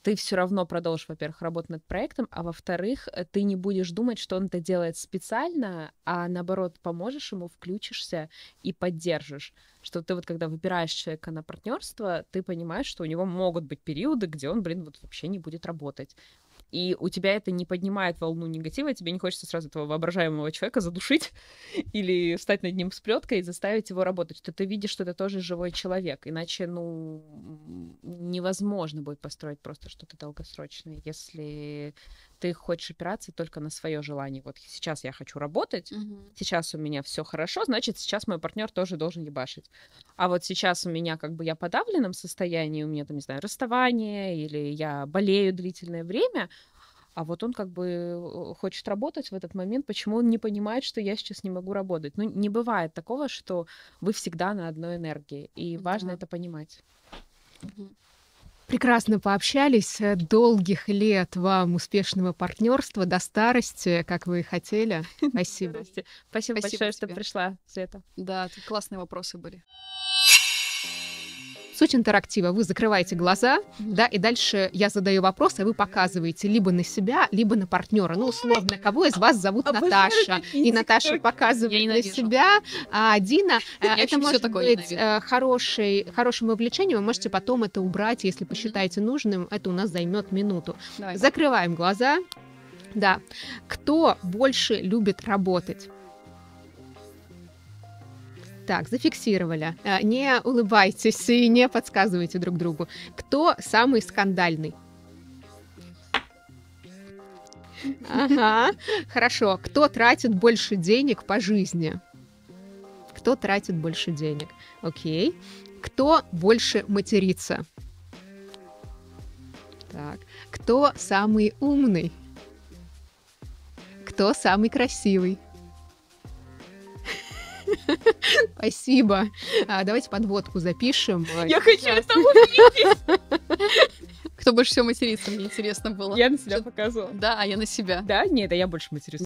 ты все равно продолжишь, во-первых, работать над проектом, а во-вторых, э, ты не будешь думать, что он это делает специально, а наоборот, поможешь ему, включишься и поддержишь. Что ты вот когда выбираешь человека на партнерство, ты понимаешь, что у него могут быть периоды, где он, блин, вот вообще не будет работать и у тебя это не поднимает волну негатива, тебе не хочется сразу этого воображаемого человека задушить или встать над ним с плеткой и заставить его работать. Что ты видишь, что это тоже живой человек, иначе, ну, невозможно будет построить просто что-то долгосрочное, если ты хочешь опираться только на свое желание. Вот сейчас я хочу работать, угу. сейчас у меня все хорошо, значит, сейчас мой партнер тоже должен ебашить. А вот сейчас у меня как бы я подавленном состоянии, у меня там, не знаю, расставание или я болею длительное время, а вот он как бы э, хочет работать в этот момент, почему он не понимает, что я сейчас не могу работать. Ну, не бывает такого, что вы всегда на одной энергии, и важно да. это понимать. Угу прекрасно пообщались. Долгих лет вам успешного партнерства до старости, как вы и хотели. Спасибо. Спасибо, Спасибо большое, тебе. что пришла, Света. Да, классные вопросы были. Суть интерактива. Вы закрываете глаза, да, и дальше я задаю вопрос, а вы показываете либо на себя, либо на партнера. Ну, условно, кого из вас зовут Обожаю Наташа? И Наташа показывает на себя, а Дина. Э, я это может быть ненавижу. Э, хороший, хорошим увлечением. Вы можете потом это убрать, если посчитаете нужным. Это у нас займет минуту. Давай. Закрываем глаза. Да. Кто больше любит работать? Так, зафиксировали. Э, не улыбайтесь и не подсказывайте друг другу. Кто самый скандальный? Ага, хорошо. Кто тратит больше денег по жизни? Кто тратит больше денег? Окей. Кто больше матерится? Так. Кто самый умный? Кто самый красивый? Спасибо. А, давайте подводку запишем. Я хочу это увидеть. Кто больше всего матерится, мне интересно было. Я на себя показывала. Да, а я на себя. Да? Нет, а я больше матерюсь.